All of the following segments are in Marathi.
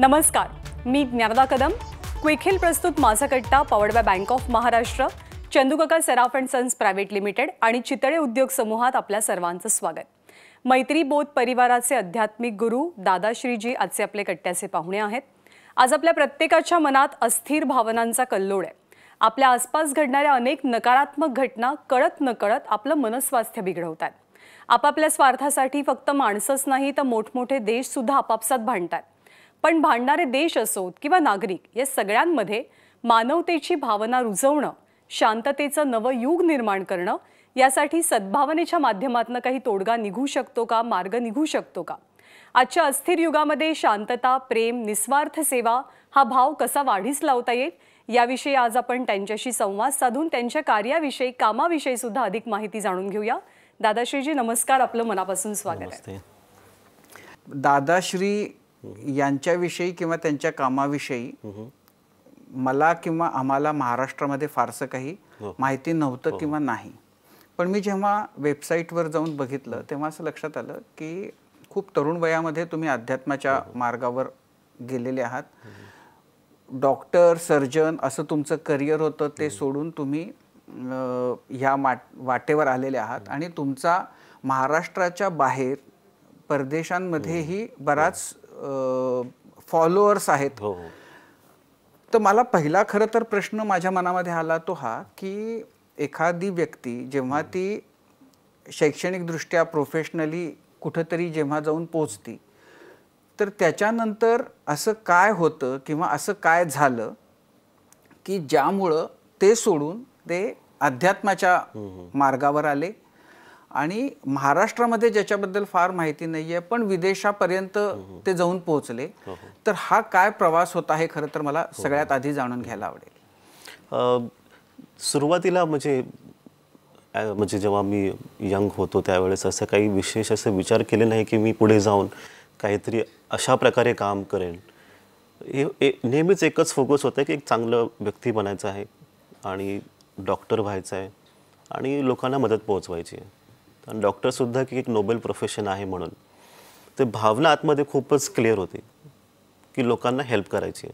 नमस्कार मी ज्ञानदा कदम हिल प्रस्तुत माझा कट्टा powered by bank of Maharashtra Chandukaka Saraf and sons private limited आणि चितळे उद्योग समूहात आपल्या सर्वांचं स्वागत मैत्रीबोध परिवाराचे आध्यात्मिक गुरु दादाश्रीजी आजचे आपले कट्ट्याचे पाहुणे आहेत आज आपल्या प्रत्येकाच्या मनात अस्थिर भावनांचा कल्लोळ आहे आपल्या आसपास घडणाऱ्या अनेक नकारात्मक घटना कळत नकळत आपलं मनस्वास्थ्य बिघडवतात आपापल्या स्वार्थासाठी फक्त माणसंच नाही तर मोठमोठे देशसुद्धा आपापसात भांडतात पण भांडणारे देश असोत किंवा नागरिक या सगळ्यांमध्ये मानवतेची भावना रुजवणं शांततेचं नवं युग निर्माण करणं यासाठी सद्भावनेच्या माध्यमातून काही तोडगा निघू शकतो का मार्ग निघू शकतो का आजच्या अस्थिर युगामध्ये शांतता प्रेम निस्वार्थ सेवा हा भाव कसा वाढीस लावता येईल याविषयी आज आपण त्यांच्याशी संवाद साधून त्यांच्या कार्याविषयी कामाविषयी सुद्धा अधिक माहिती जाणून घेऊया दादाश्रीजी नमस्कार आपलं मनापासून स्वागत आहे दादाश्री यांच्याविषयी किंवा त्यांच्या कामाविषयी मला किंवा आम्हाला महाराष्ट्रामध्ये फारसं काही हो. माहिती नव्हतं हो. किंवा नाही पण मी जेव्हा वेबसाईटवर जाऊन बघितलं तेव्हा असं लक्षात आलं की खूप तरुण वयामध्ये तुम्ही अध्यात्माच्या हो, मार्गावर गेलेले आहात डॉक्टर सर्जन असं तुमचं करिअर होतं ते सोडून तुम्ही ह्या वाटेवर आलेले आहात आणि तुमचा महाराष्ट्राच्या बाहेर परदेशांमध्येही बराच फॉलोअर्स आहेत हो, हो तर मला पहिला खरं तर प्रश्न माझ्या मनामध्ये आला तो हा की एखादी व्यक्ती जेव्हा ती शैक्षणिकदृष्ट्या प्रोफेशनली कुठंतरी जेव्हा जाऊन पोचती तर त्याच्यानंतर असं काय होतं किंवा असं काय झालं की ज्यामुळं ते सोडून ते अध्यात्माच्या मार्गावर आले आणि महाराष्ट्रामध्ये ज्याच्याबद्दल फार माहिती नाही आहे पण विदेशापर्यंत हो, हो. ते जाऊन पोहोचले हो, तर हा काय प्रवास होता हे खरं तर मला सगळ्यात आधी जाणून घ्यायला आवडेल सुरुवातीला म्हणजे म्हणजे जेव्हा मी यंग होतो त्यावेळेस असं काही विशेष असं विचार केले नाही की मी पुढे जाऊन काहीतरी अशा प्रकारे काम करेन हे नेहमीच एकच फोकस होतं की एक चांगलं व्यक्ती बनायचं आहे आणि डॉक्टर व्हायचं आहे आणि लोकांना मदत पोहोचवायची आहे आणि डॉक्टरसुद्धा की एक नोबेल प्रोफेशन आहे म्हणून ते भावना आतमध्ये खूपच क्लिअर होती की लोकांना हेल्प करायची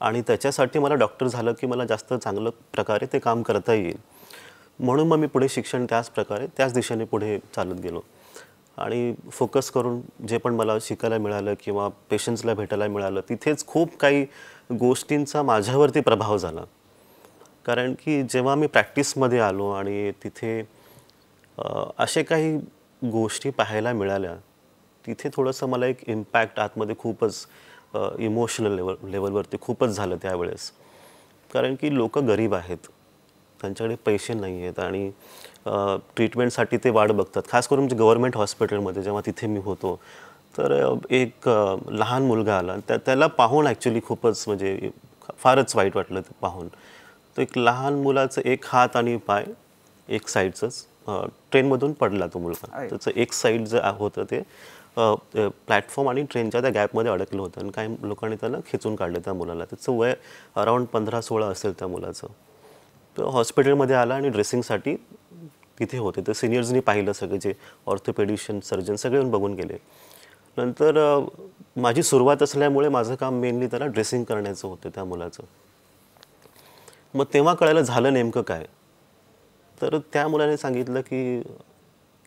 आणि त्याच्यासाठी मला डॉक्टर झालं की मला जास्त चांगलं प्रकारे ते काम करता येईल म्हणून मग मी पुढे शिक्षण त्याच प्रकारे त्याच दिशेने पुढे चालत गेलो आणि फोकस करून जे पण मला शिकायला मिळालं किंवा पेशंट्सला भेटायला मिळालं तिथेच खूप काही गोष्टींचा माझ्यावरती प्रभाव झाला कारण की जेव्हा मी प्रॅक्टिसमध्ये आलो आणि तिथे असे काही गोष्टी पाहायला मिळाल्या तिथे थोडंसं मला एक इम्पॅक्ट आतमध्ये खूपच इमोशनल लेवल लेवलवरती खूपच झालं त्यावेळेस कारण की लोक गरीब आहेत त्यांच्याकडे पैसे नाही आहेत आणि ट्रीटमेंटसाठी ते वाट बघतात खास करून गव्हर्मेंट म्हणजे हॉस्पिटलमध्ये जेव्हा तिथे मी होतो तर एक लहान मुलगा आला त्या त्याला पाहून ॲक्च्युली खूपच म्हणजे फारच वाईट वाटलं ते पाहून तो एक लहान मुलाचं एक हात आणि पाय एक साईडचंच ट्रेनमधून पडला तो मुलगा त्याचं एक साईड जे होतं ते प्लॅटफॉर्म आणि ट्रेनच्या त्या गॅपमध्ये अडकलं होतं आणि काही लोकांनी त्याला खेचून काढलं त्या मुलाला त्याचं वय अराऊंड पंधरा सोळा असेल त्या मुलाचं तर हॉस्पिटलमध्ये आला आणि ड्रेसिंगसाठी तिथे होते तर सिनियर्सनी पाहिलं सगळे जे ऑर्थोपेडिशियन सर्जन सगळे बघून गेले नंतर माझी सुरुवात असल्यामुळे माझं काम मेनली त्याला ड्रेसिंग करण्याचं होतं त्या मुलाचं मग तेव्हा कळायला झालं नेमकं काय तर त्या मुलाने सांगितलं की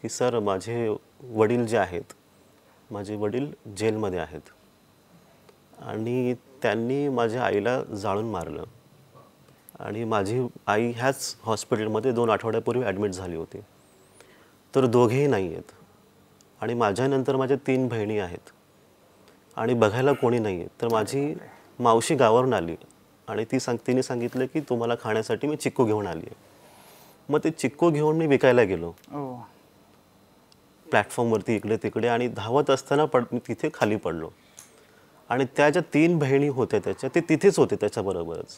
की सर माझे वडील जे आहेत माझे वडील जेलमध्ये आहेत आणि त्यांनी माझ्या आईला जाळून मारलं आणि माझी आई ह्याच हॉस्पिटलमध्ये दोन आठवड्यापूर्वी ॲडमिट झाली होती तर दोघेही नाही आहेत आणि माझ्यानंतर माझ्या तीन बहिणी आहेत आणि बघायला कोणी नाही आहे तर माझी मावशी गावावरून आली आणि ती सांग तिने सांगितलं की तुम्हाला खाण्यासाठी मी चिक्कू घेऊन आली आहे मग ते चिक्को घेऊन मी विकायला गेलो प्लॅटफॉर्मवरती हो. इकडे तिकडे आणि धावत असताना पड तिथे खाली पडलो आणि त्या ज्या तीन बहिणी होत्या त्याच्या ते तिथेच होते त्याच्याबरोबरच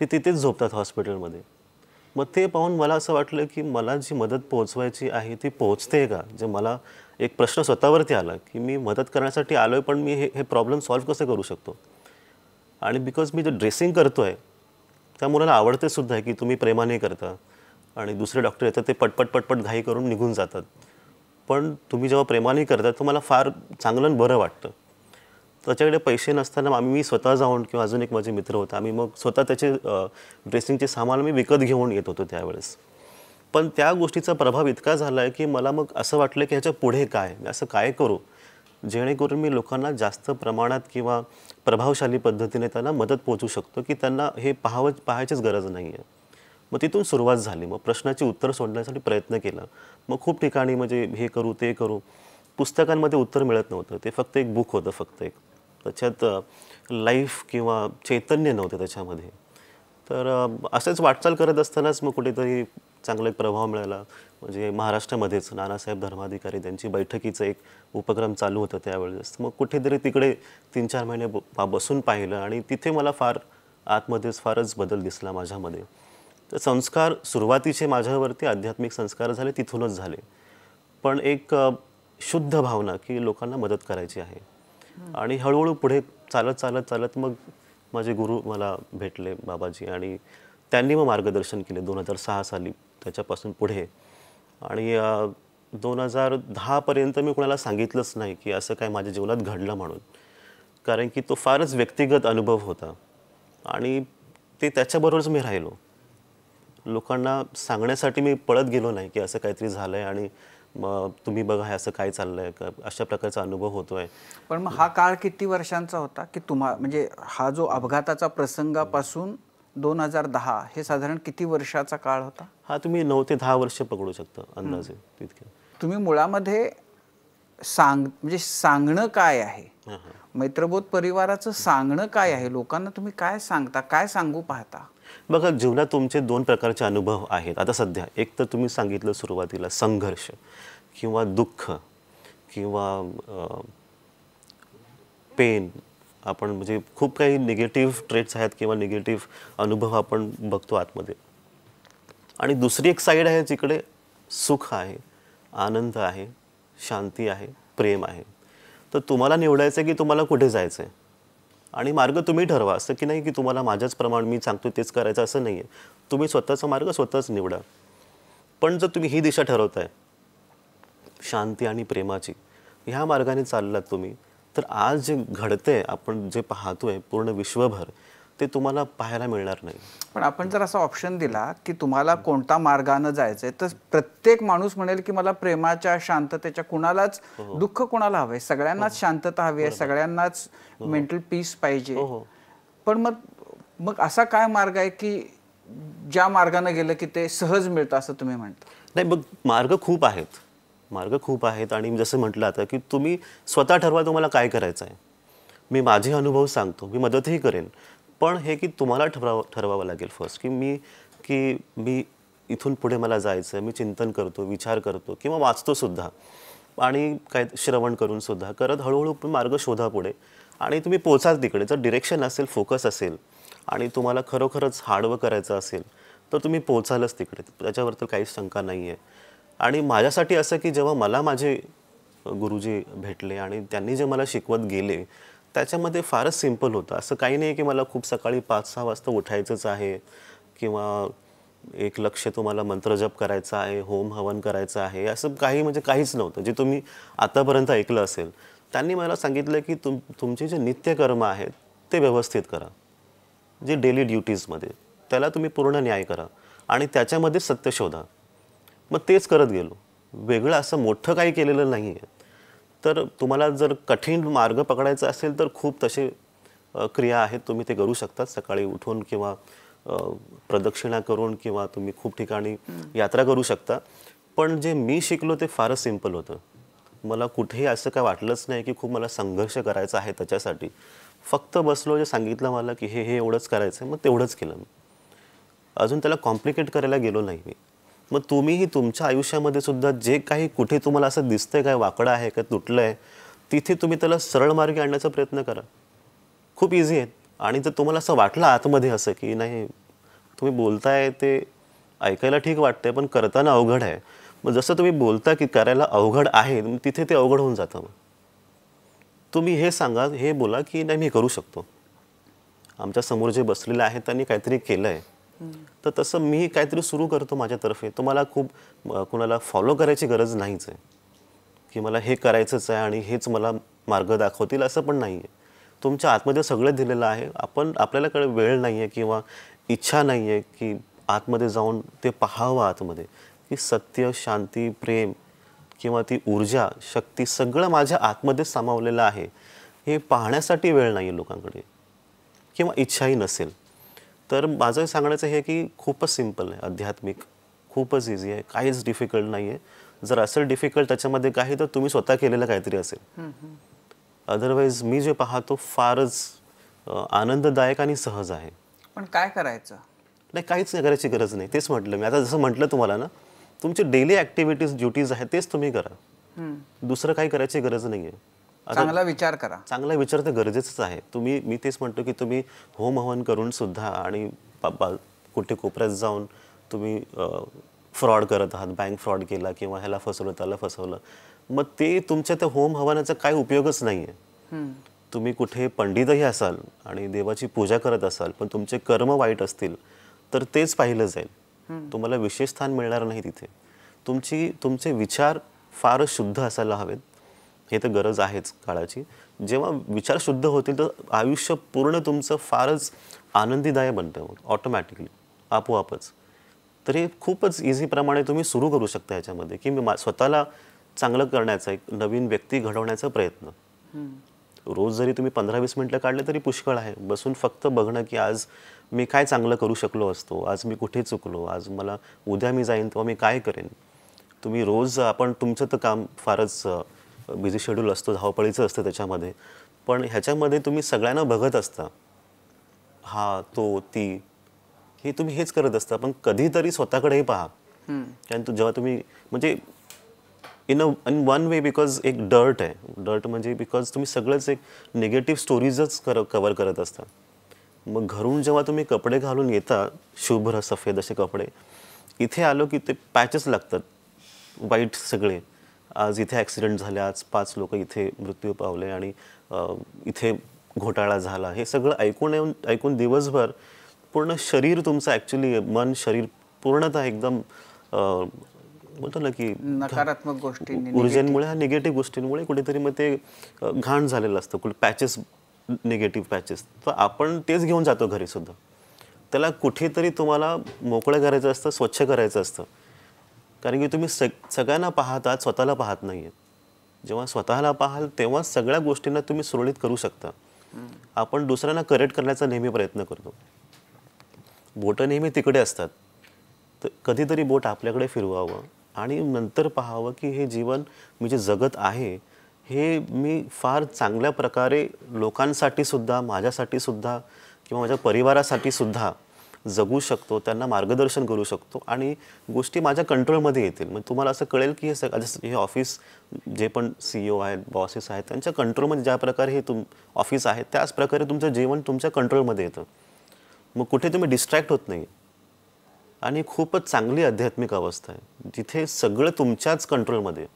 ते तिथेच झोपतात हॉस्पिटलमध्ये मग ते पाहून मला असं वाटलं की मला जी मदत पोहोचवायची आहे ती पोहोचते का जे मला एक प्रश्न स्वतःवरती आला की मी मदत करण्यासाठी आलो आहे पण मी हे हे प्रॉब्लेम सॉल्व्ह कसं करू शकतो आणि बिकॉज मी जे ड्रेसिंग करतो आहे त्या मुलाला आवडते सुद्धा आहे की तुम्ही प्रेमाने करता आणि दुसरे डॉक्टर येतात ते पटपट पटपट घाई करून निघून जातात पण तुम्ही जेव्हा प्रेमाने करता तर मला फार चांगलं बरं वाटतं त्याच्याकडे पैसे नसताना आम्ही मी स्वतः जाऊन किंवा अजून एक माझे मित्र होता आम्ही मग स्वतः त्याचे ड्रेसिंगचे सामान मी विकत घेऊन येत होतो त्यावेळेस पण त्या गोष्टीचा प्रभाव इतका झाला आहे की मला मग असं वाटलं की ह्याच्या पुढे काय मी असं काय करू जेणेकरून मी लोकांना जास्त प्रमाणात किंवा प्रभावशाली पद्धतीने त्यांना मदत पोहोचू शकतो की त्यांना हे पाहावं पाहायचीच गरज नाही आहे मग तिथून सुरुवात झाली मग प्रश्नाची उत्तर सोडण्यासाठी प्रयत्न केला मग खूप ठिकाणी म्हणजे हे करू ते करू पुस्तकांमध्ये उत्तर मिळत नव्हतं ते फक्त एक बुक होतं फक्त एक त्याच्यात लाईफ किंवा चैतन्य नव्हते त्याच्यामध्ये तर असंच वाटचाल करत असतानाच मग कुठेतरी चांगला एक प्रभाव मिळाला म्हणजे महाराष्ट्रामध्येच नानासाहेब धर्माधिकारी त्यांची बैठकीचं एक उपक्रम चालू होतं त्यावेळेस मग कुठेतरी तिकडे तीन चार महिने बसून पाहिलं आणि तिथे मला फार आतमध्येच फारच बदल दिसला माझ्यामध्ये तर संस्कार सुरुवातीचे माझ्यावरती आध्यात्मिक संस्कार झाले तिथूनच झाले पण एक शुद्ध भावना की लोकांना मदत करायची आहे आणि हळूहळू पुढे चालत चालत चालत मग माझे गुरु मला भेटले बाबाजी आणि त्यांनी मग मार्गदर्शन केले दोन हजार सहा साली त्याच्यापासून पुढे आणि दोन हजार दहापर्यंत मी कुणाला सांगितलंच नाही की असं काय माझ्या जीवनात घडलं म्हणून कारण की तो फारच व्यक्तिगत अनुभव होता आणि ते त्याच्याबरोबरच मी राहिलो लोकांना सांगण्यासाठी मी पळत गेलो नाही की असं काहीतरी झालं आहे आणि मग तुम्ही बघा हे असं काय चाललंय का अशा प्रकारचा अनुभव होतोय पण मग हा काळ किती वर्षांचा होता की तुम्हा म्हणजे हा जो अपघाताचा प्रसंगापासून दोन हजार दहा हे साधारण किती वर्षाचा काळ होता हा तुम्ही नऊ ते दहा वर्ष पकडू शकता अंदाजे तितके तुम्ही मुळामध्ये सांग म्हणजे सांगणं काय आहे मैत्रबोध परिवाराचं सांगणं काय आहे लोकांना तुम्ही काय सांगता काय सांगू पाहता बघा जीवनात तुमचे दोन प्रकारचे अनुभव आहेत आता सध्या एक तर तुम्ही सांगितलं सुरुवातीला संघर्ष किंवा दुःख किंवा पेन आपण म्हणजे खूप काही निगेटिव्ह ट्रेट्स आहेत किंवा निगेटिव्ह अनुभव आपण बघतो आतमध्ये आणि दुसरी एक साईड आहे जिकडे सुख आहे आनंद आहे शांती आहे प्रेम आहे तर तुम्हाला निवडायचं आहे की तुम्हाला कुठे जायचं आहे आणि मार्ग तुम्ही ठरवा असं की नाही की तुम्हाला माझ्याच प्रमाण मी सांगतो तेच करायचं असं नाही आहे तुम्ही स्वतःचा मार्ग स्वतःच निवडा पण जर तुम्ही ही दिशा ठरवताय शांती आणि प्रेमाची ह्या मार्गाने चाललात तुम्ही तर आज जे घडतंय आपण जे पाहतोय पूर्ण विश्वभर ते तुम्हाला पाहायला मिळणार नाही पण आपण जर असा ऑप्शन दिला की तुम्हाला कोणता मार्गानं जायचंय तर प्रत्येक माणूस म्हणेल की मला प्रेमाच्या शांततेच्या कुणालाच हो, हो. दुःख कोणाला हवंय सगळ्यांनाच हो, शांतता हवी आहे सगळ्यांनाच मेंटल पीस पाहिजे पण मग मग असा काय मार्ग आहे की ज्या मार्गाने गेलं की ते सहज मिळतं असं तुम्ही म्हणता नाही मग मार्ग खूप आहेत मार्ग खूप आहेत आणि जसं म्हटलं आता की तुम्ही स्वतः ठरवा तुम्हाला काय करायचं आहे मी माझे अनुभव सांगतो मी मदतही करेन पण हे की तुम्हाला ठरवा ठरवावं लागेल फर्स्ट की मी की मी इथून पुढे मला जायचं आहे मी चिंतन करतो विचार करतो किंवा वाचतोसुद्धा आणि काय श्रवण करून सुद्धा करत हळूहळू मार्ग शोधा पुढे आणि तुम्ही पोचाल तिकडे जर डिरेक्शन असेल फोकस असेल आणि तुम्हाला खरोखरच हार्डवर्क करायचं असेल तर तुम्ही पोचालच तिकडे त्याच्याबद्दल काहीच शंका नाही आहे आणि माझ्यासाठी असं की जेव्हा मला माझे गुरुजी भेटले आणि त्यांनी जे मला शिकवत गेले त्याच्यामध्ये फारच सिम्पल होतं असं काही नाही की मला खूप सकाळी पाच सहा वाजता उठायचंच आहे किंवा एक लक्ष तुम्हाला मंत्रजप करायचं आहे होम हवन करायचं आहे असं काही म्हणजे काहीच नव्हतं जे तुम्ही आतापर्यंत ऐकलं असेल त्यांनी मला सांगितलं की तुम तुमचे जे नित्यकर्म आहेत ते व्यवस्थित करा जे डेली ड्युटीजमध्ये त्याला तुम्ही पूर्ण न्याय करा आणि त्याच्यामध्ये सत्य शोधा मग तेच करत गेलो वेगळं असं मोठं काही केलेलं नाही आहे तर तुम्हाला जर कठीण मार्ग पकडायचा असेल तर खूप तसे क्रिया आहेत तुम्ही ते करू शकता सकाळी उठून किंवा प्रदक्षिणा करून किंवा तुम्ही खूप ठिकाणी यात्रा करू शकता पण जे मी शिकलो ते फारच सिम्पल होतं मला कुठेही असं काय वाटलंच नाही की खूप मला संघर्ष करायचा आहे त्याच्यासाठी फक्त बसलो जे सांगितलं मला की हे हे एवढंच करायचं आहे मग तेवढंच केलं मी अजून त्याला कॉम्प्लिकेट करायला गेलो नाही मी मग तुम्हीही तुमच्या आयुष्यामध्ये सुद्धा जे काही कुठे तुम्हाला असं दिसतंय काय वाकडं आहे काय तुटलं आहे तिथे तुम्ही त्याला सरळ मार्गी आणण्याचा प्रयत्न करा खूप इझी आहे आणि जर तुम्हाला असं वाटलं आतमध्ये असं की नाही तुम्ही बोलताय ते ऐकायला ठीक वाटतंय पण करताना अवघड आहे मग जसं तुम्ही बोलता की करायला अवघड आहे तिथे ते अवघड होऊन जातं मग तुम्ही हे सांगा हे बोला की नाही मी करू शकतो आमच्या समोर जे बसलेलं आहे त्यांनी काहीतरी केलं आहे तर तसं मी काहीतरी सुरू करतो माझ्यातर्फे तर मला खूप कुणाला फॉलो करायची गरज नाहीच आहे की मला हे करायचंच आहे आणि हेच मला मार्ग दाखवतील असं पण नाही आहे तुमच्या आतमध्ये सगळं दिलेलं आहे आपण आपल्याकडे वेळ नाही आहे किंवा इच्छा नाही आहे की आतमध्ये जाऊन ते पाहावं आतमध्ये की सत्य शांती प्रेम किंवा ती ऊर्जा शक्ती सगळं माझ्या आतमध्ये सामावलेलं आहे हे पाहण्यासाठी वेळ नाही आहे लोकांकडे किंवा इच्छाही नसेल तर माझं सांगण्याचं हे की खूपच सिम्पल आहे आध्यात्मिक खूपच इझी आहे काहीच डिफिकल्ट नाही आहे जर असेल डिफिकल्ट त्याच्यामध्ये काही तर तुम्ही स्वतः केलेलं काहीतरी असेल अदरवाईज मी जे पाहतो फारच आनंददायक आणि सहज आहे पण काय करायचं नाही काहीच करायची गरज नाही तेच म्हटलं मी आता जसं म्हटलं तुम्हाला ना तुमचे डेली ऍक्टिव्हिटीज ड्युटीज आहेत तेच तुम्ही करा दुसरं काही करायची गरज नाही आहे चांगला विचार करा चांगला विचार तर गरजेचंच आहे तुम्ही मी तेच म्हणतो की तुम्ही होम हवन करून सुद्धा आणि कुठे कोपऱ्यात जाऊन तुम्ही फ्रॉड करत आहात बँक फ्रॉड केला किंवा ह्याला फसवलं त्याला फसवलं मग ते तुमच्या त्या होम हवनाचा काय उपयोगच नाही आहे तुम्ही कुठे पंडितही असाल आणि देवाची पूजा करत असाल पण तुमचे कर्म वाईट असतील तर तेच पाहिलं जाईल तुम्हाला विशेष स्थान मिळणार नाही तिथे तुमची तुमचे विचार फार शुद्ध असायला हवेत हे तर गरज आहेच काळाची जेव्हा विचार शुद्ध होतील तर आयुष्य पूर्ण तुमचं फारच आनंदीदायक बनतं ऑटोमॅटिकली आपोआपच तर हे खूपच इझीप्रमाणे तुम्ही सुरू करू शकता ह्याच्यामध्ये की मी स्वतःला चांगलं करण्याचा एक नवीन व्यक्ती घडवण्याचा प्रयत्न रोज जरी तुम्ही पंधरा वीस मिनटं काढले तरी पुष्कळ आहे बसून फक्त बघणं की आज मी काय चांगलं करू शकलो असतो आज मी कुठे चुकलो आज मला उद्या मी जाईन तेव्हा मी काय करेन तुम्ही रोज आपण तुमचं तर काम फारच बिझी शेड्यूल असतो धावपळीचं असतं त्याच्यामध्ये पण ह्याच्यामध्ये तुम्ही सगळ्यांना बघत असता हा तो ती हे तुम्ही हेच करत असता पण कधीतरी स्वतःकडेही पहा कारण जेव्हा तुम्ही म्हणजे in a in one way because एक डर्ट आहे डर्ट म्हणजे बिकॉज तुम्ही सगळंच एक निगेटिव्ह स्टोरीजच कर कवर करत असता मग घरून जेव्हा तुम्ही कपडे घालून येता शुभ्र सफेद असे कपडे इथे आलो की ते पॅचेस लागतात वाईट सगळे आज इथे ॲक्सिडेंट झाले आज पाच लोक इथे मृत्यू पावले आणि इथे घोटाळा झाला हे सगळं ऐकून येऊन ऐकून दिवसभर पूर्ण शरीर तुमचं ॲक्च्युली मन शरीर पूर्णतः एकदम बोलतो ना की नकारात्मक गोष्टी ऊर्जेमुळे हा निगेटिव्ह गोष्टींमुळे कुठेतरी मग ते घाण झालेलं असतं कुठे पॅचेस निगेटिव्ह पॅचेस तर आपण तेच घेऊन जातो घरी सुद्धा त्याला कुठेतरी तुम्हाला मोकळं करायचं असतं स्वच्छ करायचं असतं कारण की तुम्ही सग सगळ्यांना पाहतात स्वतःला पाहत नाही आहेत जेव्हा स्वतःला पाहाल तेव्हा सगळ्या गोष्टींना तुम्ही सुरळीत करू शकता आपण दुसऱ्यांना करेक्ट करण्याचा नेहमी प्रयत्न करतो बोटं नेहमी तिकडे असतात तर कधीतरी बोट आपल्याकडे फिरवावं आणि नंतर पाहावं की हे जीवन मी जे जगत आहे हे मी फार चांगल्या प्रकारे लोकांसाठी सुद्धा माझ्यासाठी सुद्धा किंवा माझ्या परिवारासाठी सुद्धा जगू शकतो त्यांना मार्गदर्शन करू शकतो आणि गोष्टी माझ्या कंट्रोलमध्ये येतील म्हणजे तुम्हाला असं कळेल की हे सग हे ऑफिस जे पण सी ओ e आहेत बॉसेस आहेत त्यांच्या कंट्रोलमध्ये ज्या प्रकारे हे तुम ऑफिस आहे त्याच प्रकारे तुमचं जीवन तुमच्या कंट्रोलमध्ये येतं मग कुठे तुम्ही डिस्ट्रॅक्ट होत नाही आणि खूपच चांगली आध्यात्मिक अवस्था आहे जिथे सगळं तुमच्याच कंट्रोलमध्ये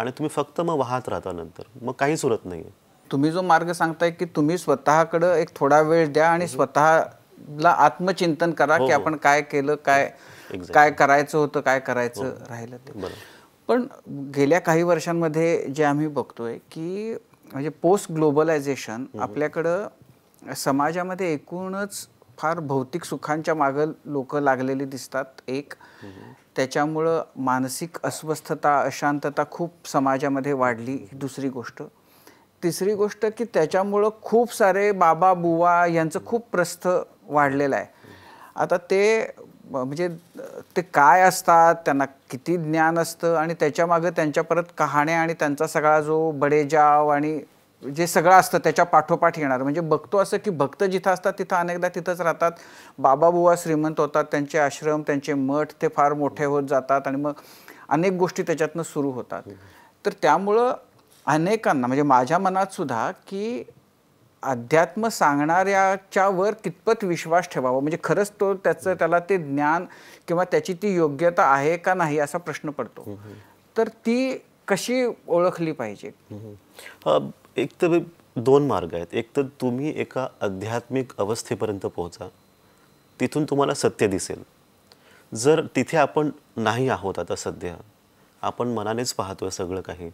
आणि तुम्ही फक्त मग वाहत राहता नंतर मग काहीच उरत नाही तुम्ही जो मार्ग सांगताय की तुम्ही स्वतःकडं एक थोडा वेळ द्या आणि स्वतः ला आत्मचिंतन करा हो, की हो. आपण काय केलं काय काय करायचं होतं काय करायचं हो. राहिलं ते पण गेल्या काही वर्षांमध्ये जे आम्ही बघतोय की म्हणजे पोस्ट ग्लोबलायझेशन आपल्याकडं समाजामध्ये एकूणच फार भौतिक सुखांच्या मागं लोक लागलेली दिसतात एक त्याच्यामुळं मानसिक अस्वस्थता अशांतता खूप समाजामध्ये वाढली दुसरी गोष्ट तिसरी गोष्ट की त्याच्यामुळं खूप सारे बाबा बुवा यांचं खूप प्रस्थ वाढलेलं आहे आता ते म्हणजे ते काय असतात त्यांना किती ज्ञान असतं आणि त्याच्यामागं त्यांच्या परत कहाण्या आणि त्यांचा सगळा जो बडेजाव आणि जे सगळं असतं त्याच्या पाठोपाठ येणार म्हणजे बघतो असं की भक्त जिथं असतात तिथं अनेकदा तिथंच राहतात बाबा बुवा श्रीमंत होतात त्यांचे आश्रम त्यांचे मठ ते फार मोठे होत जातात आणि मग अनेक गोष्टी त्याच्यातनं सुरू होतात तर त्यामुळं अनेकांना म्हणजे माझ्या मनात सुद्धा की अध्यात्म सांगणाऱ्याच्या वर कितपत विश्वास ठेवावा म्हणजे खरंच तो त्याचं त्याला ते ज्ञान किंवा त्याची ती योग्यता आहे का नाही असा प्रश्न पडतो तर ती कशी ओळखली पाहिजे एक तर दोन मार्ग आहेत एक तर तुम्ही एका आध्यात्मिक अवस्थेपर्यंत पोहोचा तिथून तुम्हाला सत्य दिसेल जर तिथे आपण नाही आहोत आता सध्या आपण मनानेच पाहतोय सगळं काही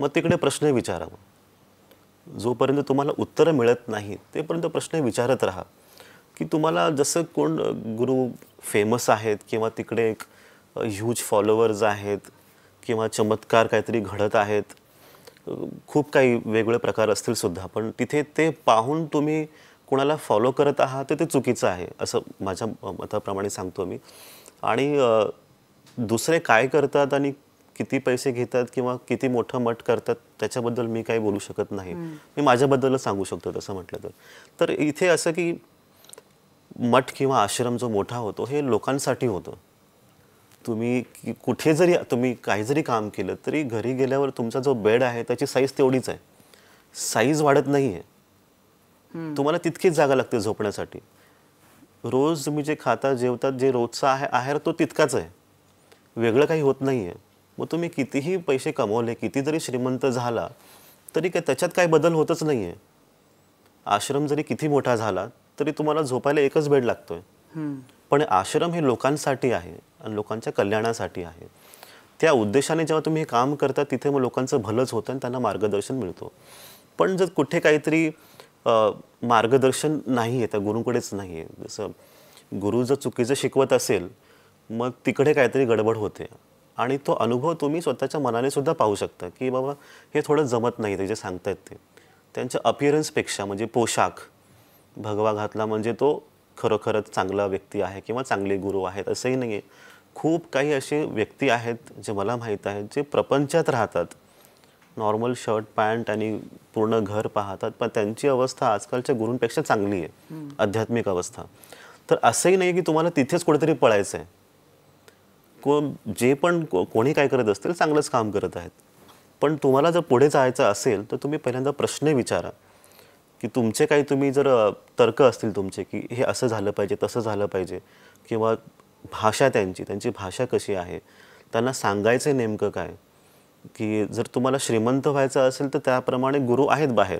मग तिकडे प्रश्न विचारावं जोपर्यंत तुम्हाला उत्तरं मिळत नाही तेपर्यंत प्रश्न विचारत राहा की तुम्हाला जसं कोण गुरु फेमस आहेत किंवा तिकडे एक ह्यूज फॉलोअर्स आहेत किंवा चमत्कार काहीतरी घडत आहेत खूप काही वेगवेगळे प्रकार असतील सुद्धा पण तिथे ते पाहून तुम्ही कोणाला फॉलो करत आहात ते चुकीचं आहे असं माझ्या मताप्रमाणे सांगतो मी आणि दुसरे काय करतात आणि किती पैसे घेतात किंवा किती मोठं मठ करतात त्याच्याबद्दल मी काही बोलू शकत नाही मी माझ्याबद्दलच सांगू शकतो तसं म्हटलं तर तर इथे असं की मठ किंवा आश्रम जो मोठा होतो हे लोकांसाठी होतो तुम्ही कुठे जरी तुम्ही काही जरी काम केलं तरी घरी गेल्यावर तुमचा जो बेड आहे त्याची साईज तेवढीच आहे साईज वाढत नाही आहे तुम्हाला तितकीच जागा लागते झोपण्यासाठी रोज तुम्ही जे खाता जेवतात जे रोजचा आहे आहार तो तितकाच आहे वेगळं काही होत नाही आहे मग तुम्ही कितीही पैसे कमवले किती जरी श्रीमंत झाला तरी काय त्याच्यात काय बदल होतच नाही आहे आश्रम जरी किती मोठा झाला तरी तुम्हाला झोपायला एकच बेड लागतोय पण आश्रम हे लोकांसाठी आहे आणि लोकांच्या कल्याणासाठी आहे त्या उद्देशाने जेव्हा तुम्ही हे काम करता तिथे मग लोकांचं भलंच होतं आणि त्यांना मार्गदर्शन मिळतो पण जर कुठे काहीतरी मार्गदर्शन नाही आहे त्या गुरूंकडेच नाही आहे जसं गुरु जर चुकीचं शिकवत असेल मग तिकडे काहीतरी गडबड होते आणि तो अनुभव तुम्ही स्वतःच्या मनाने सुद्धा पाहू शकता की बाबा हे थोडं जमत नाही ते जे सांगतायत ते त्यांच्या अपिअरन्सपेक्षा म्हणजे पोशाख भगवा घातला म्हणजे तो खरोखरच चांगला व्यक्ती आहे किंवा चांगले गुरु आहेत असंही नाही आहे खूप काही असे व्यक्ती आहेत जे मला माहीत आहेत जे प्रपंचात राहतात नॉर्मल शर्ट पॅन्ट आणि पूर्ण घर पाहतात पण त्यांची अवस्था आजकालच्या गुरूंपेक्षा चांगली आहे आध्यात्मिक अवस्था तर असंही नाही की तुम्हाला तिथेच कुठेतरी पळायचं आहे को जे पण कोणी काय करत असतील चांगलंच काम करत आहेत पण तुम्हाला जर पुढे जायचं असेल तर तुम्ही पहिल्यांदा प्रश्न विचारा की तुमचे काही तुम्ही जर तर्क असतील तुमचे की हे असं झालं पाहिजे तसं झालं पाहिजे किंवा भाषा त्यांची त्यांची भाषा कशी आहे त्यांना सांगायचं नेमकं काय की जर तुम्हाला श्रीमंत व्हायचं असेल तर त्याप्रमाणे गुरु आहेत बाहेर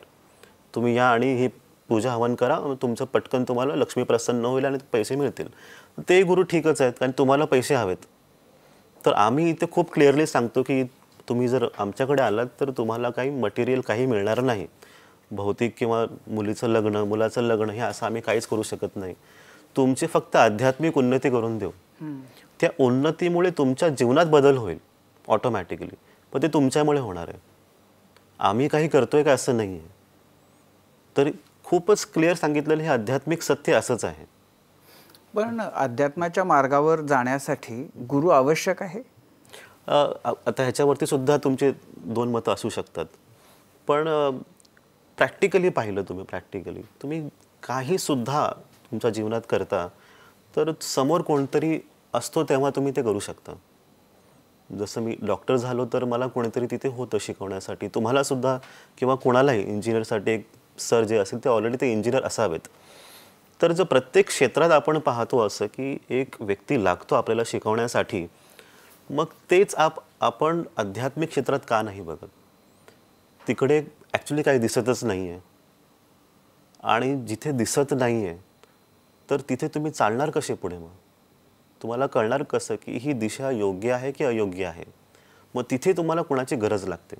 तुम्ही या आणि ही पूजा हवन करा तुमचं पटकन तुम्हाला लक्ष्मी प्रसन्न होईल आणि पैसे मिळतील ते गुरु ठीकच आहेत कारण तुम्हाला पैसे हवेत तर आम्ही इथे खूप क्लिअरली सांगतो की तुम्ही जर आमच्याकडे आलात तर तुम्हाला काही मटेरियल काही मिळणार नाही भौतिक किंवा मुलीचं लग्न मुलाचं लग्न हे असं आम्ही काहीच करू शकत नाही तुमची फक्त आध्यात्मिक उन्नती करून देऊ त्या उन्नतीमुळे तुमच्या जीवनात बदल होईल ऑटोमॅटिकली पण ते तुमच्यामुळे होणार आहे आम्ही काही करतोय का असं नाही आहे तर खूपच क्लिअर सांगितलेलं हे आध्यात्मिक सत्य असंच आहे पण अध्यात्माच्या मार्गावर जाण्यासाठी गुरु आवश्यक आहे आता ह्याच्यावरती सुद्धा तुमचे दोन मतं असू शकतात पण प्रॅक्टिकली पाहिलं तुम्ही प्रॅक्टिकली तुम्ही काही सुद्धा तुमच्या जीवनात करता तर समोर कोणतरी असतो तेव्हा तुम्ही ते करू शकता जसं मी डॉक्टर झालो तर मला कोणीतरी तिथे होतं शिकवण्यासाठी तुम्हाला सुद्धा किंवा कोणालाही इंजिनियरसाठी एक सर जे असेल ते ऑलरेडी ते इंजिनियर असावेत तर जर प्रत्येक क्षेत्रात आपण पाहतो असं की एक व्यक्ती लागतो आपल्याला शिकवण्यासाठी मग तेच आप आपण आध्यात्मिक क्षेत्रात का नाही बघत तिकडे ॲक्च्युली काही दिसतच नाही आहे आणि जिथे दिसत नाही आहे तर तिथे तुम्ही चालणार कसे पुढे मग तुम्हाला कळणार कसं की ही दिशा योग्य आहे की अयोग्य आहे मग तिथे तुम्हाला कोणाची गरज लागते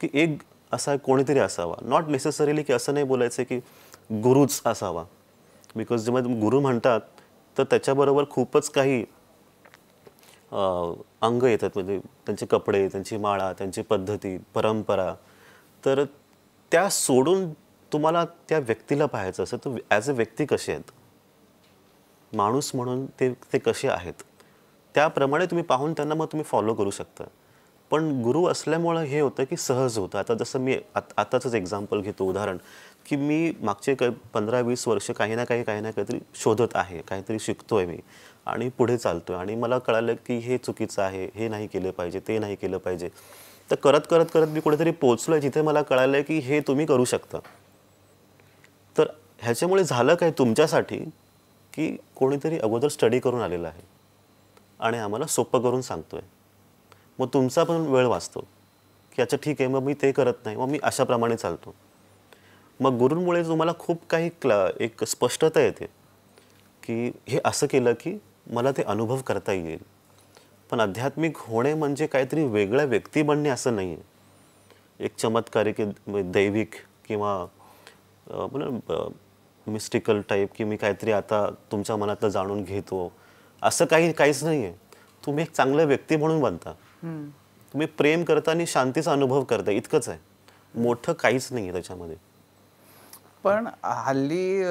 की एक असा कोणीतरी असावा नॉट नेसेसरीली की असं नाही बोलायचं की गुरुच असावा बिकॉज जेव्हा गुरु म्हणतात तर त्याच्याबरोबर खूपच काही अंग येतात म्हणजे त्यांचे कपडे त्यांची माळा त्यांची पद्धती परंपरा तर त्या सोडून तुम्हाला त्या व्यक्तीला पाहायचं असं तर ॲज अ व्यक्ती कसे आहेत माणूस म्हणून ते ते कसे आहेत त्याप्रमाणे तुम्ही पाहून त्यांना मग तुम्ही फॉलो करू शकता पण गुरु असल्यामुळं हे होतं की सहज होतं आता जसं मी आताच एक्झाम्पल घेतो उदाहरण की मी मागचे क पंधरा वीस वर्ष काही ना काही काही ना काहीतरी शोधत आहे काहीतरी शिकतो आहे मी आणि पुढे चालतो आहे आणि मला कळालं की हे चुकीचं आहे हे नाही केलं पाहिजे ते नाही केलं पाहिजे तर करत करत करत मी कुठेतरी पोचलो आहे जिथे मला कळालं आहे की हे तुम्ही करू शकता तर ह्याच्यामुळे झालं काय तुमच्यासाठी की कोणीतरी अगोदर स्टडी करून आलेलं आहे आणि आम्हाला सोपं करून सांगतो आहे मग तुमचा पण वेळ वाचतो की अच्छा ठीक आहे मग मी ते करत नाही मग मी अशाप्रमाणे चालतो मग गुरूंमुळे तुम्हाला खूप काही क्ला एक स्पष्टता येते की हे असं केलं की मला ते अनुभव करता येईल पण आध्यात्मिक होणे म्हणजे काहीतरी वेगळ्या व्यक्ती बनणे असं नाही आहे एक चमत्कारिक दैविक किंवा मिस्टिकल टाईप की मी काहीतरी आता तुमच्या मनातलं जाणून घेतो असं काही काहीच नाही आहे तुम्ही एक चांगलं व्यक्ती म्हणून बनता तुम्ही प्रेम करता आणि शांतीचा अनुभव करता इतकंच आहे मोठं काहीच नाही आहे त्याच्यामध्ये पण हल्ली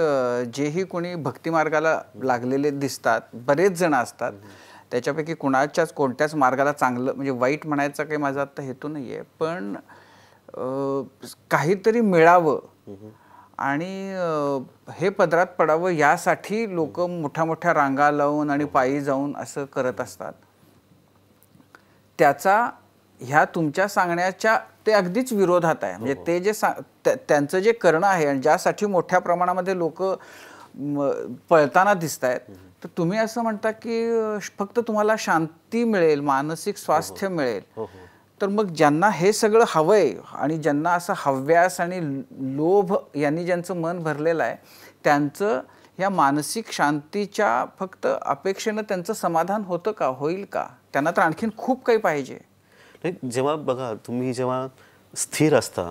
जेही कोणी भक्तिमार्गाला लागलेले दिसतात बरेच जण असतात त्याच्यापैकी कुणाच्याच कोणत्याच मार्गाला चांगलं म्हणजे वाईट म्हणायचा काही माझा आता हेतू नाही आहे पण काहीतरी मिळावं आणि हे पदरात पडावं यासाठी लोक मोठ्या मोठ्या रांगा लावून आणि पायी जाऊन असं करत असतात त्याचा ह्या तुमच्या सांगण्याच्या ते अगदीच विरोधात आहे म्हणजे हो, हो. ते जे त्यांचं जे करणं आहे आणि ज्यासाठी मोठ्या प्रमाणामध्ये लोक पळताना दिसत आहेत तर तुम्ही असं म्हणता की फक्त तुम्हाला शांती मिळेल मानसिक स्वास्थ्य हो, मिळेल तर मग ज्यांना हे सगळं हवंय आणि ज्यांना असं हव्यास आणि लोभ यांनी ज्यांचं मन भरलेलं आहे त्यांचं या मानसिक शांतीच्या फक्त अपेक्षेनं त्यांचं समाधान होतं का होईल का त्यांना तर आणखीन खूप काही पाहिजे नाही जेव्हा बघा तुम्ही जेव्हा स्थिर असता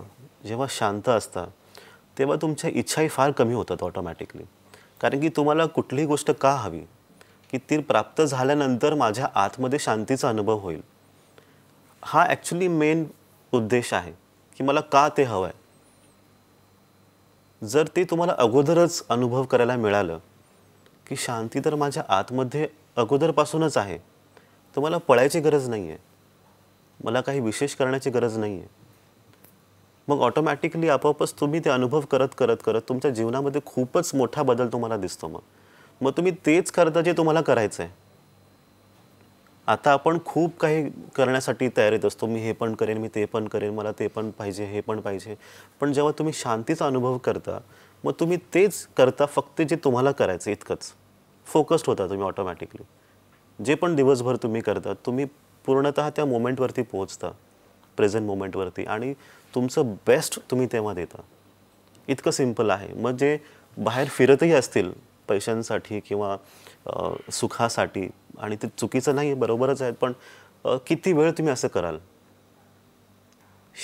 जेव्हा शांत असता तेव्हा तुमच्या इच्छाही फार कमी होतात ऑटोमॅटिकली कारण की तुम्हाला कुठलीही गोष्ट का हवी की ती प्राप्त झाल्यानंतर माझ्या आतमध्ये शांतीचा अनुभव होईल हा ॲक्च्युली मेन उद्देश आहे की मला का ते हवं आहे जर ते तुम्हाला अगोदरच अनुभव करायला मिळालं की शांती तर माझ्या आतमध्ये अगोदरपासूनच आहे तुम्हाला पळायची गरज नाही आहे मला काही विशेष करण्याची गरज नाही आहे मग ऑटोमॅटिकली आपोआपच तुम्ही ते अनुभव करत करत करत तुमच्या जीवनामध्ये खूपच मोठा बदल तुम्हाला दिसतो मग मग तुम्ही तेच करता जे तुम्हाला करायचं आहे आता आपण खूप काही करण्यासाठी तयारीत असतो मी हे पण करेन मी ते पण करेन मला ते पण पाहिजे हे पण पाहिजे पण जेव्हा तुम्ही शांतीचा अनुभव करता मग तुम्ही तेच करता फक्त जे तुम्हाला करायचं इतकंच फोकस्ड होता तुम्ही ऑटोमॅटिकली जे पण दिवसभर तुम्ही करता तुम्ही पूर्णतः त्या मोमेंटवरती पोहोचता प्रेझेंट मोमेंटवरती आणि तुमचं बेस्ट तुम्ही तेव्हा देता इतकं सिम्पल आहे मग जे बाहेर फिरतही असतील पैशांसाठी किंवा सुखासाठी आणि ते चुकीचं नाही बरोबरच आहेत पण किती वेळ तुम्ही असं कराल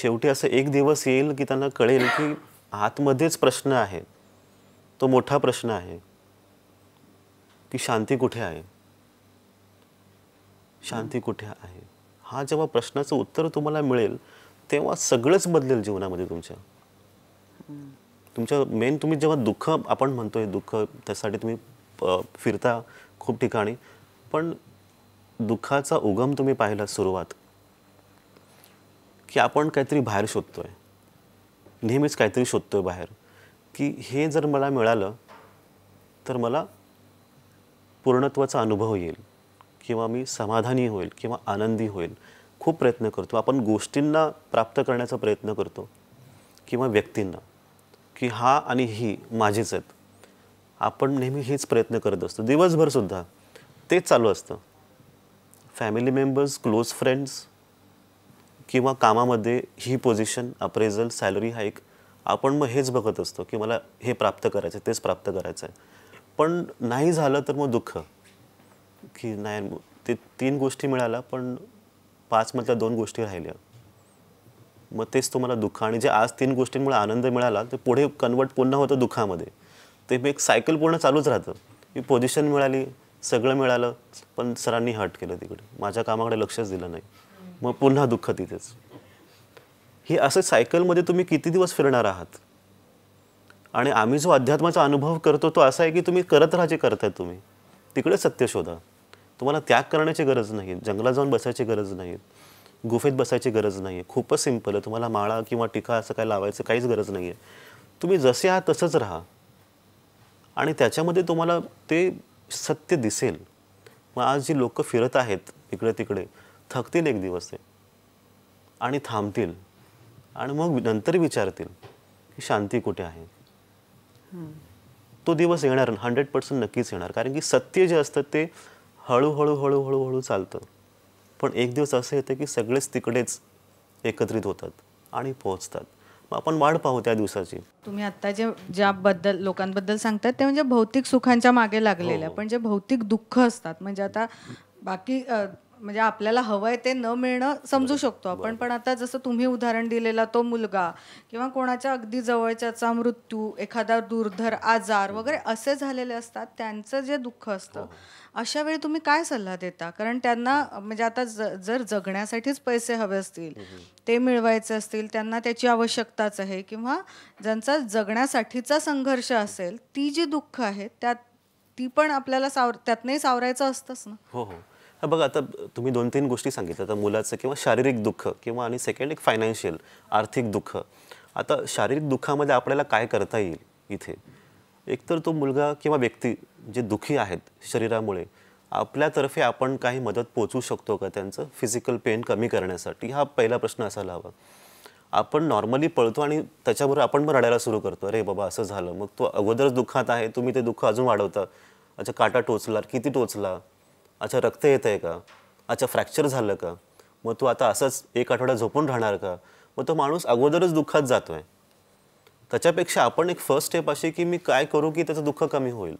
शेवटी असं एक दिवस येईल की त्यांना कळेल की आतमध्येच प्रश्न आहे तो मोठा प्रश्न आहे की शांती कुठे आहे शांती कुठे आहे हा जेव्हा प्रश्नाचं उत्तर तुम्हाला मिळेल तेव्हा सगळंच बदलेल जीवनामध्ये तुमच्या तुमच्या मेन तुम्ही जेव्हा दुःख आपण म्हणतोय दुःख त्यासाठी तुम्ही फिरता खूप ठिकाणी पण दुःखाचा उगम तुम्ही पाहिला सुरुवात की आपण काहीतरी बाहेर शोधतोय नेहमीच काहीतरी शोधतोय बाहेर की हे जर मला मिळालं तर मला पूर्णत्वाचा अनुभव येईल किंवा मी समाधानी होईल किंवा आनंदी होईल खूप प्रयत्न करतो आपण गोष्टींना प्राप्त करण्याचा प्रयत्न करतो किंवा व्यक्तींना की हा आणि ही माझीच आहेत आपण नेहमी हेच प्रयत्न करत असतो दिवसभरसुद्धा तेच चालू असतं फॅमिली मेंबर्स क्लोज फ्रेंड्स किंवा कामामध्ये ही पोझिशन अप्रेझल सॅलरी हाईक आपण मग हेच बघत असतो की मला हे प्राप्त करायचं आहे तेच प्राप्त करायचं आहे पण नाही झालं तर मग दुःख की नाही ते तीन गोष्टी मिळाल्या पण पाचमधल्या दोन गोष्टी राहिल्या मग तेच तुम्हाला दुःख आणि जे आज तीन गोष्टींमुळे आनंद मिळाला ते पुढे कन्वर्ट पुन्हा होतं दुःखामध्ये ते एक सायकल पूर्ण चालूच राहतं मी पोझिशन मिळाली सगळं मिळालं पण सरांनी हट केलं तिकडे माझ्या कामाकडे लक्षच दिलं नाही मग पुन्हा दुःख तिथेच ही असं सायकलमध्ये तुम्ही किती दिवस फिरणार आहात आणि आम्ही जो अध्यात्माचा अनुभव करतो तो असा आहे की तुम्ही करत जे करताय तुम्ही तिकडे सत्य शोधा तुम्हाला त्याग करण्याची गरज नाही जंगलात जाऊन बसायची गरज नाही गुफेत बसायची गरज नाही आहे खूपच सिम्पल आहे तुम्हाला माळा किंवा टिका असं काय लावायचं काहीच गरज नाही आहे तुम्ही जसे आहात तसंच राहा आणि त्याच्यामध्ये तुम्हाला ते सत्य दिसेल मग आज जी लोकं फिरत आहेत इकडे तिकडे थकतील एक दिवस ते आणि थांबतील आणि मग नंतर विचारतील की शांती कुठे आहे तो दिवस येणार हंड्रेड पर्सेंट नक्कीच येणार कारण की सत्य जे असतं ते हळूहळू हळूहळू हळू चालतं पण एक दिवस असं येतं की सगळेच तिकडेच एकत्रित होतात आणि पोहोचतात आपण वाढ पाहू त्या दिवसाची तुम्ही आता जे ज्याबद्दल लोकांबद्दल सांगतात ते म्हणजे भौतिक सुखांच्या मागे लागलेल्या हो. पण जे भौतिक दुःख असतात म्हणजे आता बाकी म्हणजे आपल्याला आहे ते न मिळणं समजू शकतो आपण पण आता जसं तुम्ही उदाहरण दिलेला तो मुलगा किंवा कोणाच्या अगदी जवळच्याचा मृत्यू एखादा दुर्धर आजार हो. वगैरे असे झालेले असतात त्यांचं जे दुःख असतं हो, अशा वेळी तुम्ही काय सल्ला देता कारण त्यांना म्हणजे आता जर जगण्यासाठीच पैसे हवे असतील ते मिळवायचे असतील त्यांना त्याची आवश्यकताच आहे किंवा ज्यांचा जगण्यासाठीचा संघर्ष असेल ती जी दुःख आहेत त्यात ती पण आपल्याला सावर त्यातनंही सावरायचं असतंच ना हो हो बघा आता तुम्ही दोन तीन गोष्टी सांगितल्या तर मुलाचं किंवा शारीरिक दुःख किंवा आणि सेकंड एक फायनान्शियल आर्थिक दुःख आता शारीरिक दुःखामध्ये आपल्याला काय करता येईल इथे एकतर तो मुलगा किंवा व्यक्ती जे दुखी आहेत शरीरामुळे आपल्यातर्फे आपण काही मदत पोचू शकतो का त्यांचं फिजिकल पेन कमी करण्यासाठी हा पहिला प्रश्न असायला हवा आपण नॉर्मली पळतो आणि त्याच्याबरोबर आपण पण रडायला सुरू करतो अरे बाबा असं झालं मग तो अगोदरच दुःखात आहे तुम्ही ते दुःख अजून वाढवता अच्छा काटा टोचला किती टोचला अच्छा रक्त येत आहे का अच्छा फ्रॅक्चर झालं का मग तू आता असंच एक आठवडा झोपून राहणार का मग तो माणूस अगोदरच दुःखात जातो आहे त्याच्यापेक्षा आपण एक फर्स्ट स्टेप अशी की मी काय करू की त्याचं दुःख कमी होईल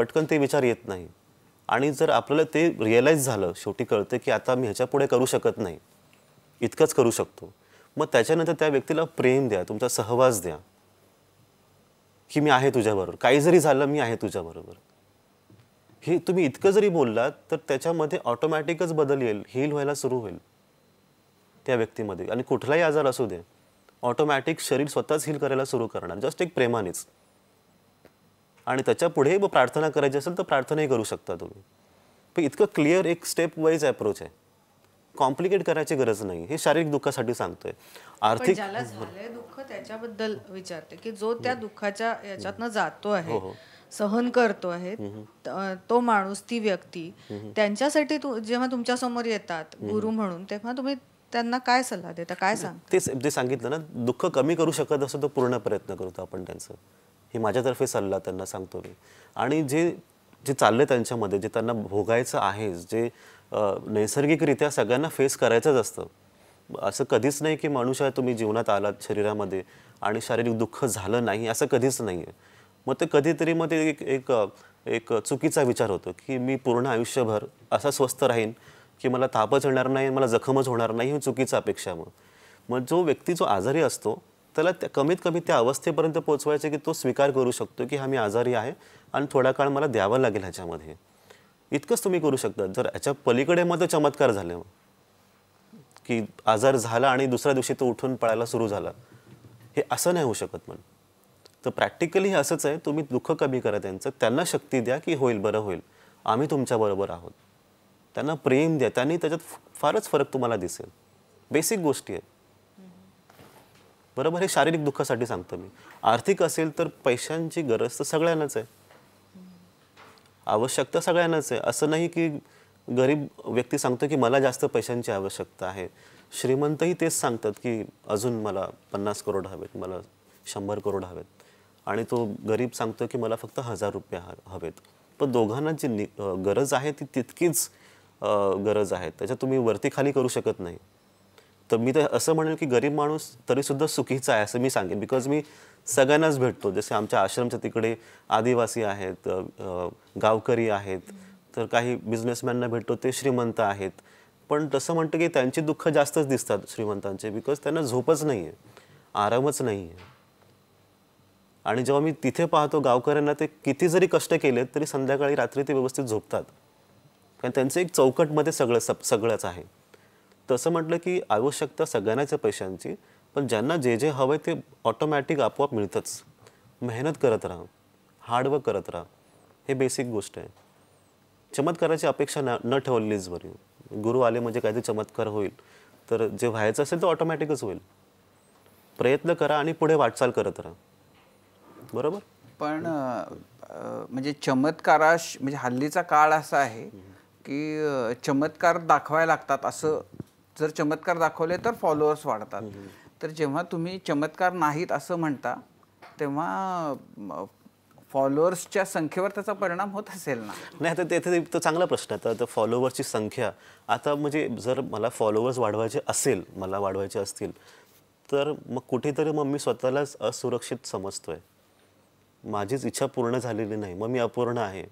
पटकन ते विचार येत नाही आणि जर आपल्याला ते रिअलाईज झालं शेवटी कळतं की आता मी पुढे करू शकत नाही इतकंच करू शकतो मग त्याच्यानंतर त्या व्यक्तीला प्रेम द्या तुमचा सहवास द्या की मी आहे तुझ्याबरोबर काही जरी झालं मी आहे तुझ्याबरोबर हे तुम्ही इतकं जरी बोललात तर त्याच्यामध्ये ऑटोमॅटिकच बदल येईल हील व्हायला सुरू होईल त्या व्यक्तीमध्ये आणि कुठलाही आजार असू दे ऑटोमॅटिक शरीर स्वतःच हील करायला सुरू करणार जस्ट एक प्रेमानेच आणि त्याच्या पुढे प्रार्थना करायची असेल तर प्रार्थनाही करू शकता तुम्ही पण इतकं क्लिअर एक स्टेप वाईज अप्रोच आहे कॉम्प्लिकेट करायची गरज नाही हे शारीरिक दुःखासाठी सांगतोय आर्थिक दुःख त्याच्याबद्दल विचारते की जो त्या दुःखाच्या याच्यातनं जातो आहे हो, हो. सहन करतो आहे तो माणूस ती व्यक्ती त्यांच्यासाठी जेव्हा तुमच्या समोर येतात गुरु म्हणून तेव्हा तुम्ही त्यांना काय सल्ला देता काय सांग ते सांगितलं ना दुःख कमी करू शकत असं तो पूर्ण प्रयत्न करतो आपण त्यांचं हे माझ्यातर्फे सल्ला त्यांना सांगतो मी आणि जे जे चाललं त्यांच्यामध्ये जे त्यांना भोगायचं आहे जे नैसर्गिकरित्या सगळ्यांना फेस करायचंच असतं असं कधीच नाही की माणूस आहे तुम्ही जीवनात आलात शरीरामध्ये आणि शारीरिक दुःख झालं नाही असं कधीच नाही आहे मग ते कधीतरी मग ते एक एक एक चुकीचा विचार होतो की मी पूर्ण आयुष्यभर असा स्वस्थ राहीन की मला तापच येणार नाही मला जखमच होणार नाही ही चुकीचा अपेक्षा मग मग जो व्यक्ती जो आजारी असतो त्याला त्या कमीत कमी त्या अवस्थेपर्यंत पोचवायचं की तो स्वीकार करू शकतो की हा मी आजारी आहे आणि थोडा काळ मला द्यावा लागेल ह्याच्यामध्ये इतकंच तुम्ही करू शकता जर ह्याच्या पलीकडे मग चमत्कार झाले की आजार झाला आणि दुसऱ्या दिवशी तो उठून पळायला सुरू झाला हे असं नाही होऊ शकत म्हणून तर प्रॅक्टिकली हे असंच आहे तुम्ही दुःख कमी करा त्यांचं त्यांना शक्ती द्या की होईल बरं होईल आम्ही तुमच्याबरोबर आहोत त्यांना प्रेम द्या त्यांनी त्याच्यात फारच फरक तुम्हाला दिसेल बेसिक गोष्टी आहेत बरोबर हे शारीरिक दुःखासाठी सांगतो मी आर्थिक असेल तर पैशांची गरज तर सगळ्यांनाच आहे आवश्यकता सगळ्यांनाच आहे असं नाही की गरीब व्यक्ती सांगतो की मला जास्त पैशांची आवश्यकता आहे श्रीमंतही तेच सांगतात की अजून मला पन्नास करोड हवेत मला शंभर करोड हवेत आणि तो गरीब सांगतो की मला फक्त हजार रुपये हवेत पण दोघांना जी गरज आहे ती तितकीच गरज आहे त्याच्यात तुम्ही वरती खाली करू शकत नाही तर मी तर असं म्हणेल की गरीब माणूस तरीसुद्धा सुखीचा आहे असं मी सांगेन बिकॉज मी सगळ्यांनाच भेटतो जसे आमच्या आश्रमच्या तिकडे आदिवासी आहेत गावकरी आहेत तर काही बिझनेसमॅनना भेटतो ते श्रीमंत आहेत पण तसं म्हणतं की त्यांची दुःख जास्तच दिसतात श्रीमंतांचे बिकॉज त्यांना झोपच नाही आहे आरामच नाही आहे आणि जेव्हा मी तिथे पाहतो गावकऱ्यांना ते किती जरी कष्ट केले तरी संध्याकाळी रात्री ते व्यवस्थित झोपतात कारण त्यांचं एक चौकटमध्ये सगळं सगळंच आहे तसं म्हटलं की आवश्यकता सगळ्यांनाच पैशांची पण ज्यांना जे जे हवं ते ऑटोमॅटिक आपोआप मिळतंच मेहनत करत राहा हार्डवर्क करत राहा हे बेसिक गोष्ट आहे चमत्काराची अपेक्षा न न ठेवलेलीच बरी गुरु आले म्हणजे काहीतरी चमत्कार होईल तर जे व्हायचं असेल ते ऑटोमॅटिकच होईल प्रयत्न करा आणि पुढे वाटचाल करत राहा बरोबर पण म्हणजे चमत्काराश म्हणजे हल्लीचा काळ असा आहे की चमत्कार दाखवायला लागतात असं जर चमत्कार दाखवले तर फॉलोअर्स वाढतात तर जेव्हा तुम्ही चमत्कार नाहीत असं म्हणता तेव्हा फॉलोअर्सच्या संख्येवर त्याचा परिणाम होत असेल ना नाही आता तेथे तर चांगला प्रश्न आहे तर फॉलोअर्सची संख्या आता म्हणजे जर मला फॉलोअर्स वाढवायचे असेल मला वाढवायचे असतील तर मग कुठेतरी मग मी स्वतःलाच असुरक्षित समजतोय माझीच इच्छा पूर्ण झालेली नाही मग मी अपूर्ण आहे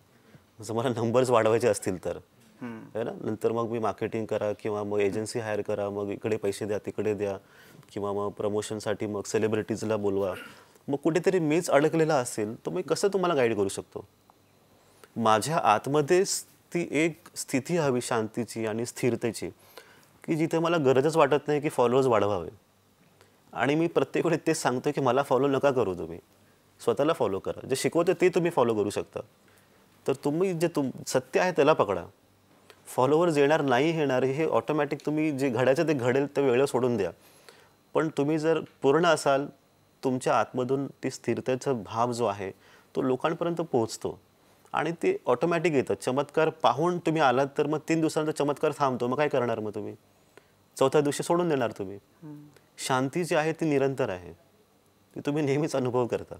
जर मला नंबर्स वाढवायचे असतील तर आहे ना नंतर मग मी मार्केटिंग करा किंवा मग एजन्सी हायर करा मग इकडे पैसे द्या तिकडे द्या किंवा मग प्रमोशनसाठी मग सेलिब्रिटीजला बोलवा मग कुठेतरी मीच अडकलेला असेल तर मी कसं तुम्हाला गाईड करू शकतो माझ्या आतमध्ये ती एक स्थिती हवी शांतीची आणि स्थिरतेची की जिथे मला गरजच वाटत नाही की फॉलोअर्स वाढवावे आणि मी प्रत्येक वेळी तेच सांगतो की मला फॉलो नका करू तुम्ही स्वतःला फॉलो करा जे शिकवते ते तुम्ही फॉलो करू शकता तर तुम्ही जे तुम सत्य आहे त्याला पकडा फॉलोअर्स येणार नाही येणार हे ऑटोमॅटिक तुम्ही जे घडायचं ते घडेल ते वेळ सोडून द्या पण तुम्ही जर पूर्ण असाल तुमच्या आतमधून ती स्थिरतेचा भाव जो आहे तो लोकांपर्यंत पोहोचतो आणि ते ऑटोमॅटिक येतं चमत्कार पाहून तुम्ही आलात तर मग तीन दिवसानंतर चमत्कार थांबतो मग काय करणार मग तुम्ही चौथ्या दिवशी सोडून देणार तुम्ही शांती जी आहे ती निरंतर आहे ती तुम्ही नेहमीच अनुभव करता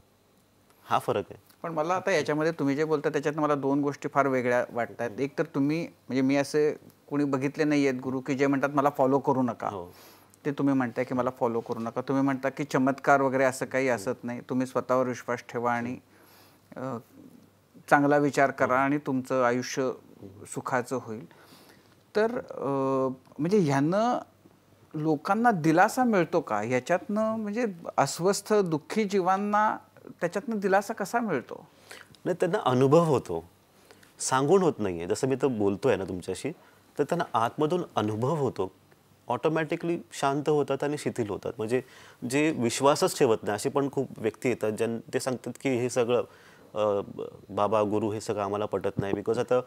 हा फरक आहे पण मला आता याच्यामध्ये तुम्ही जे बोलता त्याच्यात मला दोन गोष्टी फार वेगळ्या वाटत आहेत एक तर तुम्ही म्हणजे मी असे कोणी बघितले नाही आहेत गुरु की जे म्हणतात मला फॉलो करू नका हो. ते तुम्ही म्हणताय की मला फॉलो करू नका तुम्ही म्हणता की चमत्कार वगैरे असं काही हो. असत नाही तुम्ही स्वतःवर विश्वास ठेवा आणि चांगला विचार करा हो. आणि तुमचं आयुष्य सुखाचं होईल तर म्हणजे ह्यानं लोकांना दिलासा मिळतो का ह्याच्यातनं म्हणजे अस्वस्थ दुःखी जीवांना त्याच्यातनं दिलासा कसा मिळतो नाही त्यांना अनुभव होतो सांगून होत नाही आहे जसं मी तर बोलतो ना तुमच्याशी तर त्यांना आतमधून अनुभव होतो ऑटोमॅटिकली शांत होतात आणि शिथिल होतात म्हणजे जे विश्वासच ठेवत नाही असे पण खूप व्यक्ती येतात ज्यां ते सांगतात की हे सगळं बाबा गुरु हे सगळं आम्हाला पटत नाही बिकॉज आता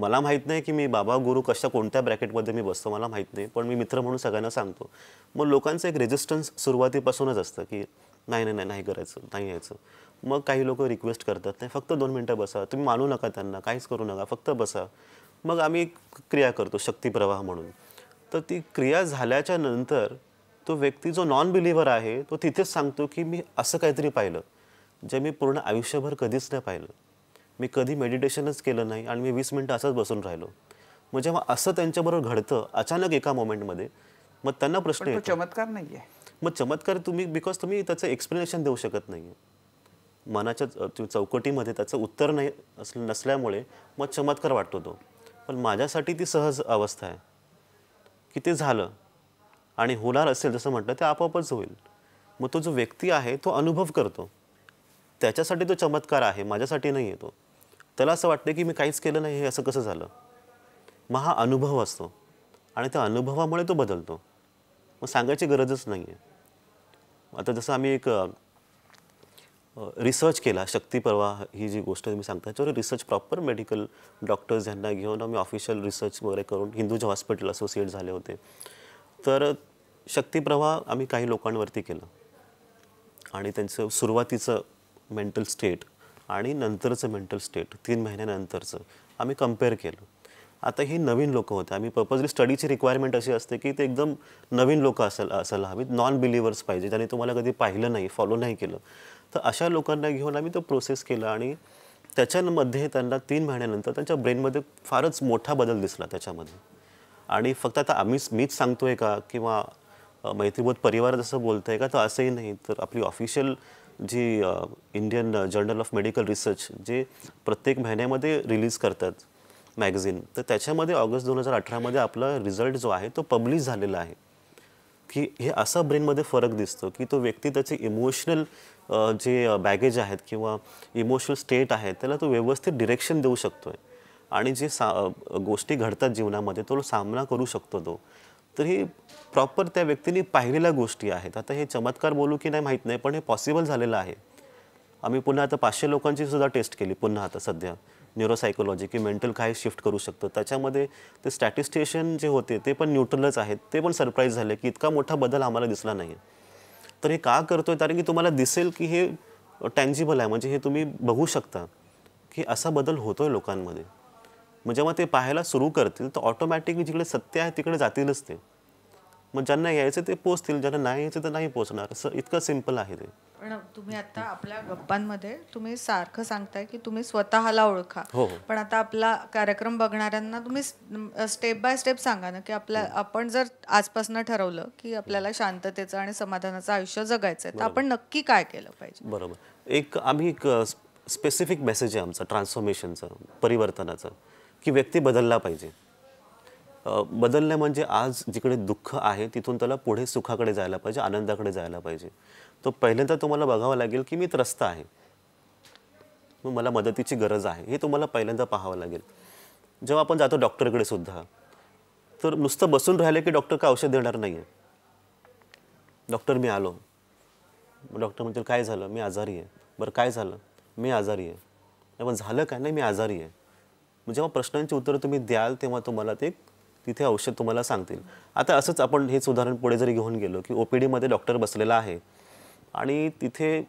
मला माहीत नाही की मी बाबा गुरु कशा कोणत्या ब्रॅकेटमध्ये मी बसतो मला माहीत नाही पण मी मित्र म्हणून सगळ्यांना सांगतो मग लोकांचं एक रेजिस्टन्स सुरुवातीपासूनच असतं की नाही नाही नाही करायचं नाही यायचं मग काही लोक रिक्वेस्ट करतात नाही फक्त दोन मिनटं बसा तुम्ही मानू नका त्यांना काहीच करू नका फक्त बसा मग आम्ही क्रिया करतो शक्तीप्रवाह म्हणून तर ती क्रिया झाल्याच्या नंतर तो व्यक्ती जो नॉन बिलिव्हर आहे तो तिथेच सांगतो की मी असं काहीतरी पाहिलं जे मी पूर्ण आयुष्यभर कधीच नाही पाहिलं मी कधी मेडिटेशनच केलं नाही आणि मी वीस मिनटं असंच बसून राहिलो मग जेव्हा असं त्यांच्याबरोबर घडतं अचानक एका मोमेंटमध्ये मग त्यांना प्रश्न चमत्कार नाही आहे मग चमत्कार तुम्ही बिकॉज तुम्ही त्याचं एक्सप्लेनेशन देऊ शकत नाही मनाच्या चौकटीमध्ये त्याचं उत्तर नाही अस नसल्यामुळे मग चमत्कार वाटतो तो पण माझ्यासाठी ती सहज अवस्था आहे की ते झालं आणि होणार असेल जसं म्हटलं ते आपोआपच होईल मग तो जो व्यक्ती आहे तो अनुभव करतो त्याच्यासाठी तो चमत्कार आहे माझ्यासाठी नाही येतो त्याला असं वाटतं की मी काहीच केलं नाही हे असं कसं झालं मग हा अनुभव असतो आणि त्या अनुभवामुळे तो बदलतो मग सांगायची गरजच नाही आहे आता जसं आम्ही एक रिसर्च केला शक्ती प्रवाह ही जी गोष्ट तुम्ही सांगता त्याच्यावर रिसर्च प्रॉपर मेडिकल डॉक्टर्स यांना घेऊन आम्ही ऑफिशियल रिसर्च वगैरे करून हिंदूच्या हॉस्पिटल असोसिएट झाले होते तर शक्तीप्रवाह आम्ही काही लोकांवरती केलं आणि त्यांचं सुरुवातीचं मेंटल स्टेट आणि नंतरचं मेंटल स्टेट तीन महिन्यानंतरचं आम्ही कम्पेअर केलं आता ही नवीन लोकं होते आम्ही पर्पजली स्टडीची रिक्वायरमेंट अशी असते की ते एकदम नवीन लोक असं असायला हवीत नॉन बिलिव्हर्स पाहिजे त्यांनी तुम्हाला कधी पाहिलं नाही फॉलो नाही केलं तर अशा लोकांना घेऊन आम्ही तो प्रोसेस केला आणि त्याच्यामध्ये त्यांना तीन महिन्यानंतर त्यांच्या ब्रेनमध्ये फारच मोठा बदल दिसला त्याच्यामध्ये आणि फक्त आता आम्हीच मीच सांगतो आहे का किंवा मैत्रीबोध परिवार जसं बोलत आहे का तर असंही नाही तर आपली ऑफिशियल जी Indian journal of medical research जे प्रत्येक महिन्यामध्ये रिलीज करतात मॅगझिन तर त्याच्यामध्ये ऑगस्ट दोन हजार अठरामध्ये आपला रिझल्ट जो आहे तो पब्लिश झालेला आहे की हे असा ब्रेनमध्ये फरक दिसतो की तो व्यक्ती त्याचे इमोशनल जे बॅगेज आहेत किंवा इमोशनल स्टेट आहे त्याला तो व्यवस्थित डिरेक्शन देऊ शकतो आहे आणि जे सा गोष्टी घडतात जीवनामध्ये तो सामना करू शकतो तो तर ही प्रॉपर त्या व्यक्तीने पाहिलेल्या गोष्टी आहेत आता हे चमत्कार बोलू की नाही माहीत नाही पण हे पॉसिबल झालेलं आहे आम्ही पुन्हा आता पाचशे लोकांची सुद्धा टेस्ट केली पुन्हा आता सध्या न्यूरोसायकोलॉजी की मेंटल काय शिफ्ट करू शकतो त्याच्यामध्ये ते स्टॅटिस्टिशियन जे होते ते पण न्यूट्रलच आहेत ते पण सरप्राईज झाले की इतका मोठा बदल आम्हाला दिसला नाही तर हे का करतो आहे कारण की तुम्हाला दिसेल की हे टँजिबल आहे म्हणजे हे तुम्ही बघू शकता की असा बदल होतो आहे लोकांमध्ये म्हणजे मग जेव्हा ते पाहायला सुरू करतील तर ऑटोमॅटिक जिकडे सत्य आहे तिकडे जातीलच ते मग ज्यांना यायचं ते पोचतील ज्यांना नाही यायचं तर नाही पोचणार असं इतकं सिम्पल आहे ते पण तुम्ही आता आपल्या गप्पांमध्ये तुम्ही सारखं सांगताय की तुम्ही स्वतःला ओळखा हो, हो. पण आता आपला कार्यक्रम बघणाऱ्यांना तुम्ही स्टेप बाय स्टेप सांगा ना की आपल्या हो. आपण जर आजपासनं ठरवलं की आपल्याला हो. शांततेचं आणि समाधानाचं आयुष्य जगायचं आहे तर आपण नक्की काय केलं पाहिजे बरोबर एक आम्ही एक स्पेसिफिक मेसेज आहे आमचा ट्रान्सफॉर्मेशनचं परिवर्तनाचं की व्यक्ती बदलला पाहिजे बदलणं म्हणजे आज जिकडे दुःख आहे तिथून त्याला पुढे सुखाकडे जायला पाहिजे आनंदाकडे जायला पाहिजे तो पहिल्यांदा तुम्हाला बघावं लागेल की मी त्रस्त आहे मग मला मदतीची गरज आहे हे तुम्हाला पहिल्यांदा पाहावं लागेल जेव्हा आपण जातो डॉक्टरकडे सुद्धा तर नुसतं बसून राहिले की डॉक्टर का औषध देणार नाही आहे डॉक्टर मी आलो डॉक्टर म्हणजे काय झालं मी आजारी आहे बरं काय झालं मी आजारी आहे मग झालं काय नाही मी आजारी आहे जेव्हा प्रश्नांची उत्तरं तुम्ही द्याल तेव्हा तुम्हाला ते तिथे औषध तुम्हाला सांगतील आता असंच आपण हेच उदाहरण पुढे जरी घेऊन गेलो की ओ पी डीमध्ये डॉक्टर बसलेला आहे आणि तिथे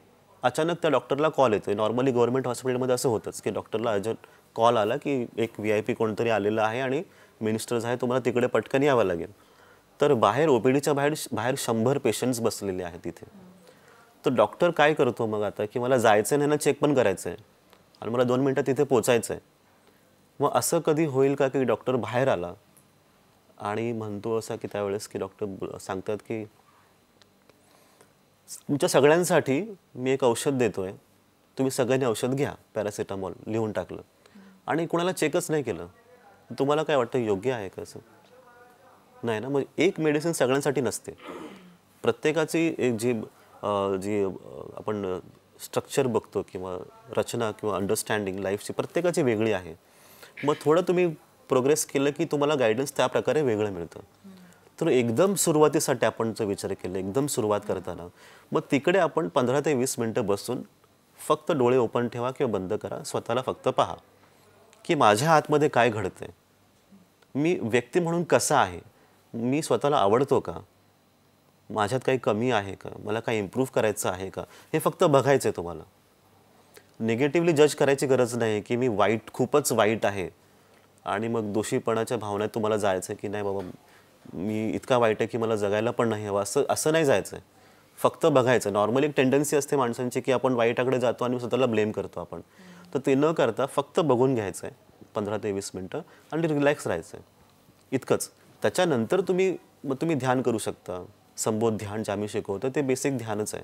अचानक त्या डॉक्टरला कॉल येतो नॉर्मली गव्हर्नमेंट हॉस्पिटलमध्ये असं होतंच की डॉक्टरला अजून कॉल आला की एक व्ही आय पी कोणतरी आलेलं आहे आणि मिनिस्टर्स आहे तुम्हाला तिकडे पटकन यावं लागेल तर बाहेर ओ पी डीच्या बाहेर बाहेर शंभर पेशंट्स बसलेले आहेत तिथे तर डॉक्टर काय करतो मग आता की मला जायचं नाही ना चेक पण करायचं आहे आणि मला दोन मिनटं तिथे पोचायचं आहे मग असं कधी होईल का की डॉक्टर बाहेर आला आणि म्हणतो असा की त्यावेळेस की डॉक्टर सांगतात की तुमच्या सगळ्यांसाठी मी एक औषध देतो आहे तुम्ही सगळ्यांनी औषध घ्या पॅरासिटामॉल लिहून टाकलं आणि कुणाला चेकच नाही केलं तुम्हाला काय वाटतं योग्य आहे का असं नाही ना मग एक मेडिसिन सगळ्यांसाठी नसते प्रत्येकाची एक जी जी आपण स्ट्रक्चर बघतो किंवा रचना किंवा अंडरस्टँडिंग लाईफची प्रत्येकाची वेगळी आहे मग थोडं तुम्ही प्रोग्रेस केलं की तुम्हाला गायडन्स त्या प्रकारे वेगळं मिळतं तर एकदम सुरुवातीसाठी आपण जो विचार केला एकदम सुरुवात करताना मग तिकडे आपण पंधरा ते वीस मिनटं बसून फक्त डोळे ओपन ठेवा किंवा बंद करा स्वतःला फक्त पहा की माझ्या आतमध्ये काय घडतंय मी व्यक्ती म्हणून कसा आहे मी स्वतःला आवडतो का माझ्यात काही कमी आहे का मला काही इम्प्रूव्ह करायचं आहे का हे फक्त बघायचं आहे तुम्हाला निगेटिव्हली जज करायची गरज नाही की मी वाईट खूपच वाईट आहे आणि मग दोषीपणाच्या भावनेत तुम्हाला जायचं की नाही बाबा मी इतका वाईट आहे की मला जगायला पण नाही हवं असं असं नाही जायचं आहे फक्त बघायचं नॉर्मली एक टेंडन्सी असते माणसांची की आपण वाईटाकडे जातो आणि स्वतःला ब्लेम करतो आपण तर ते न करता फक्त बघून घ्यायचं आहे पंधरा ते वीस मिनटं आणि रिलॅक्स राहायचं आहे इतकंच त्याच्यानंतर तुम्ही मग तुम्ही ध्यान करू शकता संबोध ध्यान जे आम्ही शिकवतो ते बेसिक ध्यानच आहे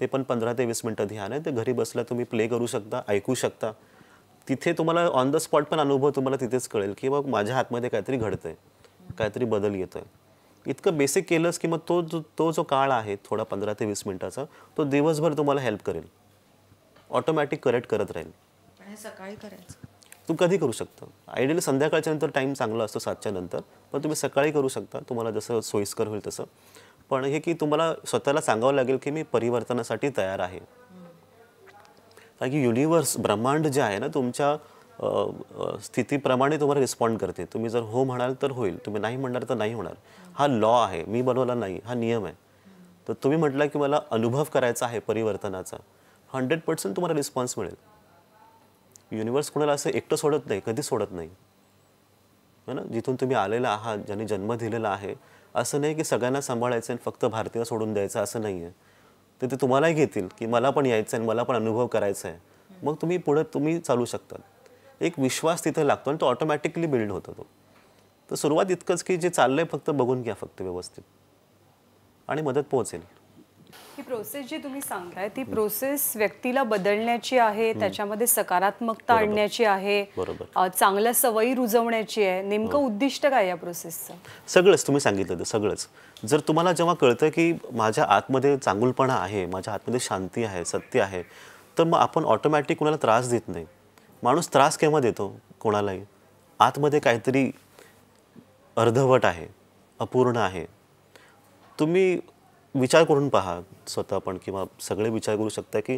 ते पण पंधरा ते वीस मिनटं ध्यान आहे ते घरी बसल्या तुम्ही प्ले करू शकता ऐकू शकता तिथे तुम्हाला ऑन द स्पॉट पण अनुभव तुम्हाला तिथेच कळेल की मग माझ्या हातमध्ये काहीतरी घडतंय काहीतरी बदल येतोय इतकं बेसिक केलंस की मग तो जो तो जो काळ आहे थोडा पंधरा ते वीस मिनिटाचा तो दिवसभर तुम्हाला हेल्प करेल ऑटोमॅटिक करेक्ट करत राहील सकाळी करायचं तू कधी करू शकतं आयडियली संध्याकाळच्या नंतर टाईम चांगला असतो सातच्या नंतर पण तुम्ही सकाळी करू शकता तुम्हाला जसं सोयीस्कर होईल तसं पण हे की तुम्हाला स्वतःला सांगावं लागेल की मी परिवर्तनासाठी तयार आहे की युनिवर्स ब्रह्मांड जे आहे ना तुमच्या स्थितीप्रमाणे तुम्हाला रिस्पॉन्ड करते तुम्ही जर हो म्हणाल तर होईल तुम्ही नाही म्हणणार तर नाही होणार हा लॉ आहे मी बनवला नाही हा नियम आहे तर तुम्ही म्हटला की मला अनुभव करायचा आहे परिवर्तनाचा हंड्रेड पर्सेंट तुम्हाला रिस्पॉन्स मिळेल युनिवर्स कुणाला असं एकटं सोडत नाही कधी सोडत नाही है ना जिथून तुम्ही आलेला आहात ज्यांनी जन्म दिलेला आहे असं नाही की सगळ्यांना सांभाळायचं आणि फक्त भारतीय सोडून द्यायचं असं नाही आहे तर ते तुम्हालाही घेतील की मला पण यायचं आहे मला पण अनुभव करायचा आहे मग तुम्ही पुढं तुम्ही चालू शकता एक विश्वास तिथे लागतो आणि तो ऑटोमॅटिकली बिल्ड होतो तो तर सुरुवात इतकंच की जे चाललं आहे फक्त बघून घ्या फक्त व्यवस्थित आणि मदत पोहोचेल ही प्रोसेस जी तुम्ही सांगताय ती प्रोसेस व्यक्तीला बदलण्याची आहे त्याच्यामध्ये सकारात्मकता आणण्याची आहे चांगल्या सवयी रुजवण्याची आहे नेमकं हो. उद्दिष्ट काय या प्रोसेसचं सगळंच तुम्ही सांगितलं सगळंच जर तुम्हाला जेव्हा कळतं की माझ्या आतमध्ये चांगुलपणा आहे माझ्या आतमध्ये शांती आहे सत्य आहे तर मग आपण ऑटोमॅटिक कोणाला त्रास देत नाही माणूस त्रास केव्हा देतो कोणालाही आतमध्ये काहीतरी अर्धवट आहे अपूर्ण आहे तुम्ही विचार करून पहा स्वतः पण किंवा सगळे विचार करू शकता की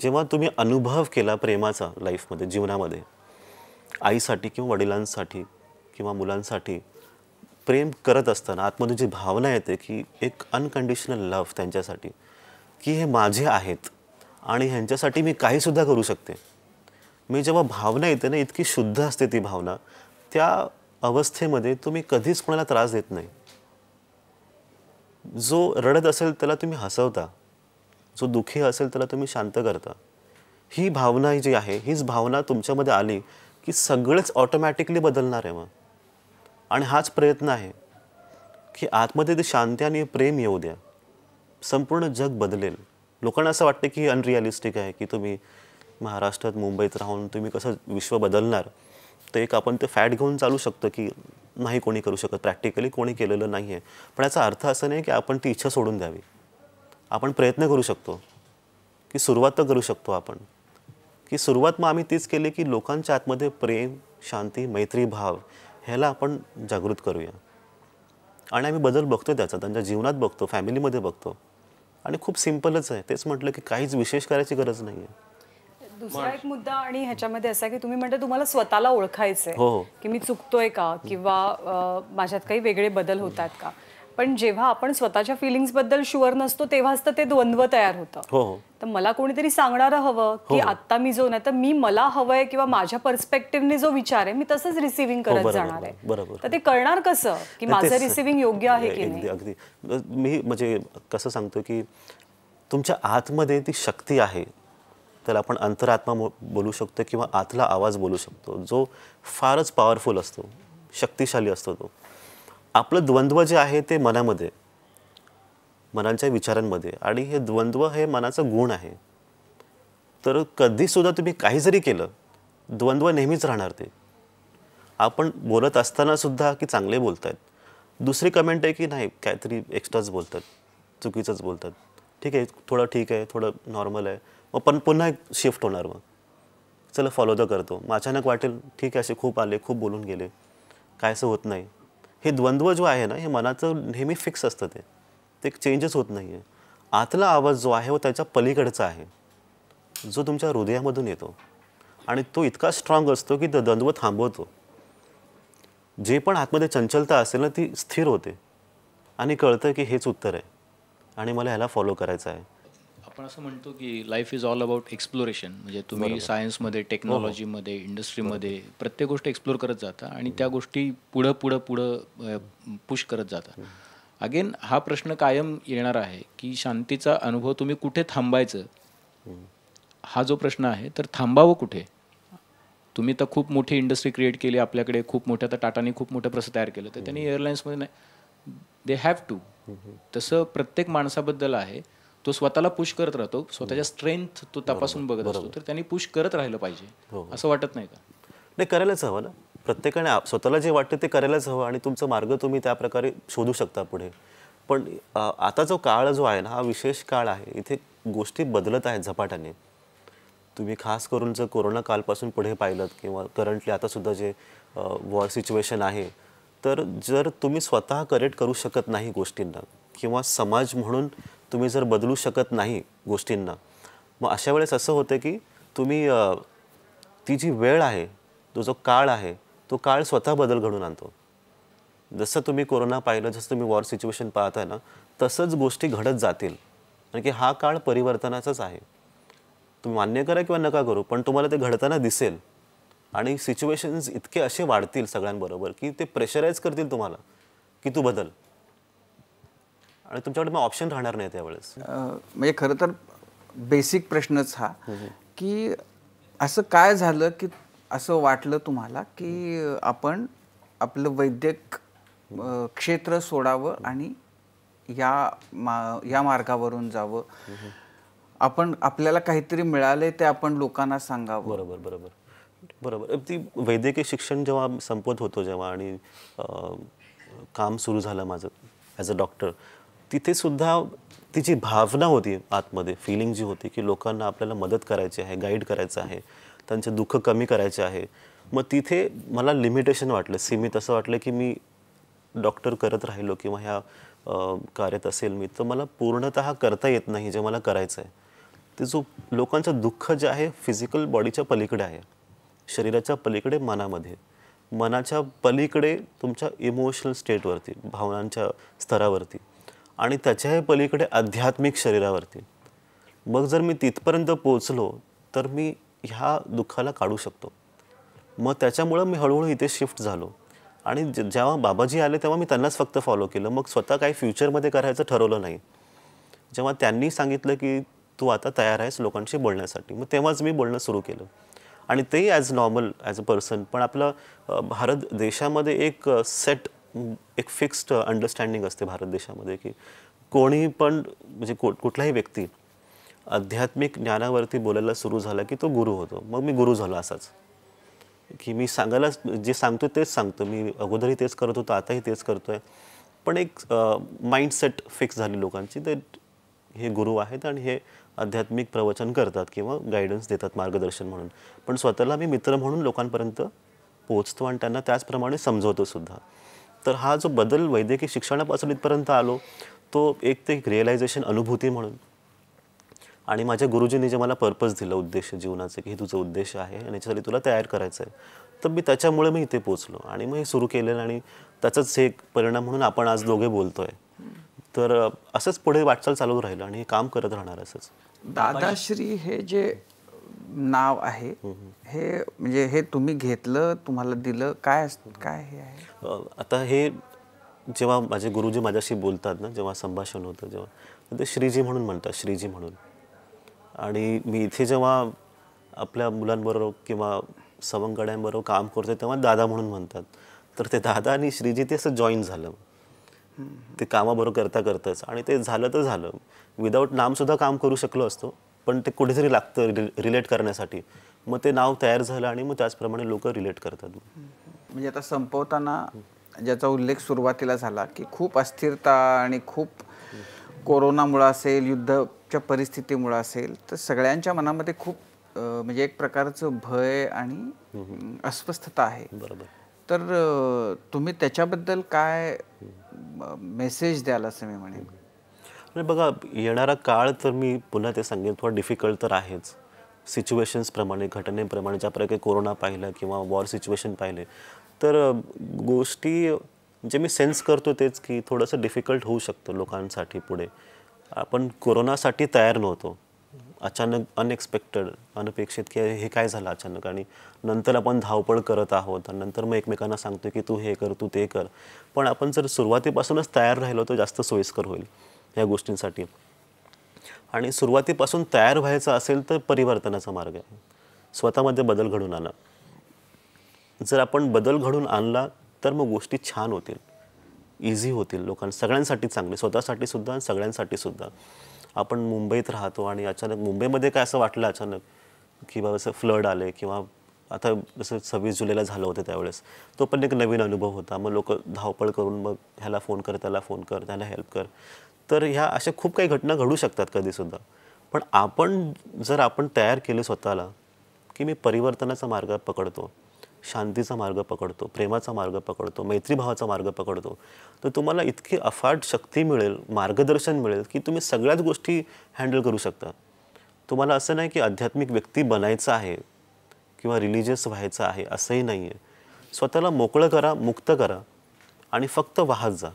जेव्हा तुम्ही अनुभव केला प्रेमाचा लाईफमध्ये जीवनामध्ये आईसाठी किंवा वडिलांसाठी किंवा मुलांसाठी प्रेम करत असताना आतमध्ये जी भावना येते की एक अनकंडिशनल लव्ह त्यांच्यासाठी की हे माझे आहेत आणि ह्यांच्यासाठी मी काहीसुद्धा करू शकते मी जेव्हा भावना येते ना इतकी शुद्ध असते ती भावना त्या अवस्थेमध्ये तुम्ही कधीच कोणाला त्रास देत नाही जो रडत असेल त्याला तुम्ही हसवता जो दुःखी असेल त्याला तुम्ही शांत करता ही भावना जी आहे हीच भावना तुमच्यामध्ये आली की सगळेच ऑटोमॅटिकली बदलणार आहे मग आणि हाच प्रयत्न आहे की आतमध्ये ते शांती आणि प्रेम येऊ द्या संपूर्ण जग बदलेल लोकांना असं वाटतं की अनरिअलिस्टिक आहे की तुम्ही महाराष्ट्रात मुंबईत राहून तुम्ही कसं विश्व बदलणार तर एक आपण ते फॅट घेऊन चालू शकतो की नाही कोणी करू शकत प्रॅक्टिकली कोणी केलेलं नाही आहे पण याचा अर्थ असं नाही की आपण ती इच्छा सोडून द्यावी आपण प्रयत्न करू शकतो की सुरुवात तर करू शकतो आपण की सुरुवात मग आम्ही तीच केली की लोकांच्या आतमध्ये प्रेम शांती मैत्री भाव ह्याला आपण जागृत करूया आणि आम्ही बदल बघतो त्याचा त्यांच्या जीवनात बघतो फॅमिलीमध्ये बघतो आणि खूप सिम्पलच आहे तेच म्हटलं की काहीच विशेष करायची गरज नाही आहे दुसरा एक मुद्दा आणि ह्याच्यामध्ये असा की तुम्ही म्हणता तुम्हाला स्वतःला ओळखायचंय हो, हो. की मी चुकतोय का किंवा माझ्यात काही वेगळे बदल होतात का पण जेव्हा आपण स्वतःच्या फिलिंग्स बद्दल शुअर नसतो तेव्हाच तर ते द्वंद्व तयार होतं हो, तर मला कोणीतरी सांगणार हवं की आता मी जो नाही तर मी मला हवंय किंवा माझ्या पर्स्पेक्टिव्हने जो विचार आहे मी तसंच रिसिव्हिंग करत जाणार आहे तर ते करणार कसं की माझं रिसिव्हिंग योग्य आहे की नाही अगदी मी म्हणजे कसं सांगतो की तुमच्या आतमध्ये ती शक्ती आहे त्याला आपण अंतरात्मा बोलू शकतो किंवा आतला आवाज बोलू शकतो जो फारच पॉवरफुल असतो शक्तिशाली असतो तो आपलं द्वंद्व जे आहे ते मनामध्ये मनांच्या विचारांमध्ये आणि हे द्वंद्व हे मनाचं गुण आहे तर कधीसुद्धा तुम्ही काही जरी केलं द्वंद्व नेहमीच राहणार ते आपण बोलत असतानासुद्धा की चांगले बोलत आहेत दुसरी कमेंट आहे की नाही काहीतरी एक्स्ट्राच बोलतात चुकीचंच बोलतात ठीक आहे थोडं ठीक आहे थोडं नॉर्मल आहे मग पण पुन्हा एक शिफ्ट होणार मग चला फॉलो द करतो मग अचानक वाटेल ठीक आहे असे खूप आले खूप बोलून गेले असं होत नाही हे द्वंद्व जो आहे ना हे मनाचं नेहमी फिक्स असतं ते ते चेंजच होत नाही आहे आतला आवाज जो आहे व त्याच्या पलीकडचा आहे जो तुमच्या हृदयामधून येतो आणि तो इतका स्ट्रॉंग असतो की तो द्वंद्व थांबवतो जे पण आतमध्ये चंचलता असेल ना ती स्थिर होते आणि कळतं की हेच उत्तर आहे आणि मला ह्याला फॉलो करायचं आहे आपण असं म्हणतो की life is all about exploration म्हणजे तुम्ही सायन्समध्ये टेक्नॉलॉजीमध्ये इंडस्ट्रीमध्ये प्रत्येक गोष्ट एक्सप्लोर करत जाता आणि त्या गोष्टी पुढं पुढं पुढं पुश करत जाता अगेन हा प्रश्न कायम येणार आहे की शांतीचा अनुभव तुम्ही कुठे थांबायचं हा जो प्रश्न आहे तर थांबावं कुठे तुम्ही तर खूप मोठी इंडस्ट्री क्रिएट केली आपल्याकडे खूप मोठ्या तर टाटाने खूप मोठं प्रसं तयार केलं तर त्यांनी एअरलाईन्समध्ये नाही दे हॅव टू तसं प्रत्येक माणसाबद्दल आहे तो स्वतःला पुश करत राहतो स्वतःच्या स्ट्रेंथ तो तपासून बघत असतो तर त्यांनी पुश करत राहिलं पाहिजे असं वाटत नाही का नाही करायलाच हवं ना प्रत्येकाने स्वतःला जे वाटतं ते करायलाच हवं आणि तुमचा मार्ग तुम्ही त्या प्रकारे शोधू शकता पुढे पण आता जो काळ जो आहे ना हा विशेष काळ आहे इथे गोष्टी बदलत आहेत झपाट्याने तुम्ही खास करून जर कोरोना कालपासून पुढे पाहिलं किंवा करंटली आतासुद्धा जे वॉर सिच्युएशन आहे तर जर तुम्ही स्वतः करेक्ट करू शकत नाही गोष्टींना किंवा समाज म्हणून तुम्ही जर बदलू शकत नाही गोष्टींना मग अशा वेळेस असं होतं की तुम्ही ती जी वेळ आहे तो जो काळ आहे तो काळ स्वतः बदल घडून आणतो जसं तुम्ही कोरोना पाहिलं जसं तुम्ही वॉर सिच्युएशन पाहताय ना तसंच गोष्टी घडत जातील कारण की हा काळ परिवर्तनाचाच आहे तुम्ही मान्य करा किंवा नका करू पण तुम्हाला ते घडताना दिसेल आणि सिच्युएशन्स इतके असे वाढतील सगळ्यांबरोबर की ते प्रेशराईज करतील तुम्हाला की तू बदल आणि तुमच्याकडे मग ऑप्शन राहणार नाही त्यावेळेस म्हणजे खर तर बेसिक प्रश्नच हा की असं काय झालं की असं वाटलं तुम्हाला की आपण आपलं वैद्यक क्षेत्र सोडावं आणि या मा या मार्गावरून जावं आपण आपल्याला काहीतरी मिळाले ते आपण लोकांना सांगावं बरोबर बरोबर बरोबर ती वैद्यकीय शिक्षण जेव्हा संपत होतो जेव्हा आणि काम सुरू झालं माझं ॲज अ डॉक्टर तिथे सुद्धा तिची भावना होती आतमध्ये फिलिंग जी होती की लोकांना आपल्याला मदत करायची आहे गाईड करायचं आहे त्यांचे दुःख कमी करायचे आहे मग तिथे मला लिमिटेशन वाटलं सीमित असं वाटलं की मी डॉक्टर करत राहिलो किंवा ह्या कार्यात असेल मी तर मला पूर्णतः करता येत नाही जे मला करायचं आहे ते जो लोकांचं दुःख जे आहे फिजिकल बॉडीच्या पलीकडे आहे शरीराच्या पलीकडे मनामध्ये मनाच्या पलीकडे तुमच्या इमोशनल स्टेटवरती भावनांच्या स्तरावरती आणि त्याच्याही पलीकडे आध्यात्मिक शरीरावरती मग जर मी तिथपर्यंत पोचलो तर मी ह्या दुःखाला काढू शकतो मग त्याच्यामुळं मी हळूहळू इथे शिफ्ट झालो आणि जेव्हा बाबाजी आले तेव्हा मी त्यांनाच फक्त फॉलो केलं मग स्वतः काही फ्युचरमध्ये करायचं ठरवलं नाही जेव्हा त्यांनी सांगितलं की तू आता तयार आहेस लोकांशी बोलण्यासाठी मग तेव्हाच मी बोलणं सुरू केलं आणि तेही as normal as a person पण आपलं भारत देशामध्ये एक सेट एक फिक्स्ड अंडरस्टँडिंग असते भारत देशामध्ये की कोणी पण म्हणजे को कुठलाही व्यक्ती आध्यात्मिक ज्ञानावरती बोलायला सुरू झाला की तो गुरु होतो मग मी गुरु झालो असाच की मी सांगायला जे सांगतो तेच सांगतो मी अगोदरही तेच करत होतो आताही तेच करतो आहे पण एक माइंडसेट फिक्स झाली लोकांची तर हे गुरु आहेत आणि हे आध्यात्मिक प्रवचन करतात किंवा गायडन्स देतात मार्गदर्शन म्हणून पण स्वतःला मी मित्र म्हणून लोकांपर्यंत पोचतो आणि त्यांना त्याचप्रमाणे समजवतो सुद्धा तर हा जो बदल वैद्यकीय शिक्षणापासून इथपर्यंत आलो तो एक ते एक रिअलायझेशन अनुभूती म्हणून आणि माझ्या गुरुजींनी जे मला पर्पज दिलं उद्देश जीवनाचं की हे तुझं उद्देश आहे आणि याच्यासाठी तुला तयार करायचं आहे तर मी त्याच्यामुळे मी इथे पोचलो आणि मग हे सुरू केलेलं आणि त्याचाच एक परिणाम म्हणून आपण आज दोघे बोलतो आहे तर असंच पुढे वाटचाल चालू राहील आणि हे काम करत राहणार असंच दादाश्री हे जे नाव आहे हे म्हणजे हे तुम्ही घेतलं तुम्हाला दिलं काय काय हे आहे आता हे जेव्हा माझे गुरुजी माझ्याशी बोलतात ना जेव्हा संभाषण होतं जेव्हा ते श्रीजी म्हणून म्हणतात श्रीजी म्हणून आणि मी इथे जेव्हा आपल्या मुलांबरोबर किंवा सवंगड्यांबरोबर काम करतो तेव्हा दादा म्हणून म्हणतात तर ते दादा आणि श्रीजी ते असं जॉईन झालं ते कामाबरोबर करता करतंच आणि ते झालं तर झालं विदाऊट नामसुद्धा काम करू शकलो असतो पण ते कुठेतरी लागतं रिलेट करण्यासाठी मग ते नाव तयार झालं आणि मग त्याचप्रमाणे लोक रिलेट करतात म्हणजे आता संपवताना ज्याचा उल्लेख सुरुवातीला झाला की खूप अस्थिरता आणि खूप कोरोनामुळं असेल युद्धच्या परिस्थितीमुळं असेल तर सगळ्यांच्या मनामध्ये खूप म्हणजे एक प्रकारचं भय आणि अस्वस्थता आहे बरोबर तर तुम्ही त्याच्याबद्दल काय मेसेज द्याल असं मी म्हणेन म्हणजे बघा येणारा काळ तर मी पुन्हा ते सांगेन थोडा डिफिकल्ट तर आहेच सिच्युएशन्सप्रमाणे घटनेप्रमाणे ज्याप्रकारे प्रकारे कोरोना पाहिलं किंवा वॉर सिच्युएशन पाहिले तर गोष्टी जे मी सेन्स करतो तेच की थोडंसं डिफिकल्ट होऊ शकतं लोकांसाठी पुढे आपण कोरोनासाठी तयार नव्हतो अचानक अनएक्सपेक्टेड अनपेक्षित की हे काय झालं अचानक आणि नंतर आपण धावपळ करत आहोत आणि नंतर मग एकमेकांना सांगतो की तू हे कर तू ते कर पण आपण जर सुरुवातीपासूनच तयार राहिलो तर जास्त सोयीस्कर होईल ह्या गोष्टींसाठी आणि सुरुवातीपासून तयार व्हायचं असेल तर परिवर्तनाचा मार्ग आहे स्वतःमध्ये बदल घडून आणा जर आपण बदल घडून आणला तर मग गोष्टी छान होतील इझी होतील लोकांना सगळ्यांसाठी चांगले स्वतःसाठी सुद्धा आणि सगळ्यांसाठी सुद्धा आपण मुंबईत राहतो आणि अचानक मुंबईमध्ये काय असं वाटलं अचानक की बाबा असं फ्लड आले किंवा आता जसं सव्वीस जुलैला झालं होतं त्यावेळेस तो पण एक नवीन अनुभव होता मग लोक धावपळ करून मग ह्याला फोन कर त्याला फोन कर त्याला हेल्प कर तर ह्या अशा खूप काही घटना घडू शकतात कधीसुद्धा पण आपण जर आपण तयार केलं स्वतःला की मी परिवर्तनाचा मार्ग पकडतो शांतीचा मार्ग पकडतो प्रेमाचा मार्ग पकडतो मैत्रीभावाचा मार्ग पकडतो तर तुम्हाला इतकी अफाट शक्ती मिळेल मार्गदर्शन मिळेल की तुम्ही सगळ्याच गोष्टी हँडल करू शकता तुम्हाला असं नाही की आध्यात्मिक व्यक्ती बनायचं आहे किंवा रिलिजियस व्हायचं आहे असंही नाही आहे स्वतःला मोकळं करा मुक्त करा आणि फक्त वाहत जा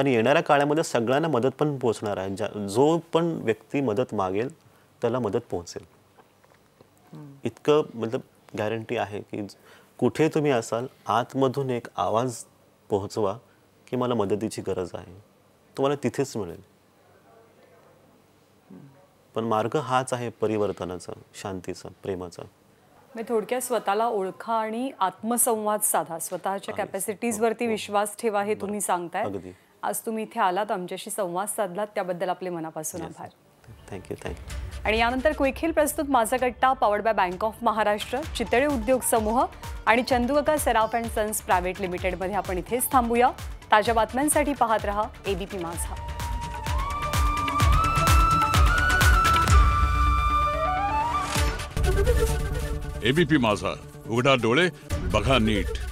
आणि येणाऱ्या काळामध्ये सगळ्यांना मदत पण पोहोचणार आहे ज्या जो पण व्यक्ती मदत मागेल त्याला मदत पोहोचेल इतकं मतलब गॅरंटी आहे की कुठे तुम्ही असाल आतमधून एक आवाज पोहोचवा की मला मदतीची गरज आहे तुम्हाला तिथेच मिळेल पण मार्ग हाच आहे परिवर्तनाचा शांतीचा प्रेमाचा मी म्हणजे थोडक्यात स्वतःला ओळखा आणि आत्मसंवाद साधा स्वतःच्या कॅपॅसिटीजवरती हो, हो. विश्वास ठेवा हे तुम्ही सांगताय आज तुम्ही इथे आलात आमच्याशी संवाद साधलात त्याबद्दल आपले मनापासून आभार थँक्यू थँक्यू आणि यानंतर क्विक प्रस्तुत माझा कट्टा power by bank of Maharashtra Chitale उद्योग समूह आणि Chandukaka Saraf and sons private लिमिटेडमध्ये आपण इथेच थांबूया ताज्या बातम्यांसाठी पाहत रहा एबीपी माझा एबीपी माझा उघडा डोळे बघा नीट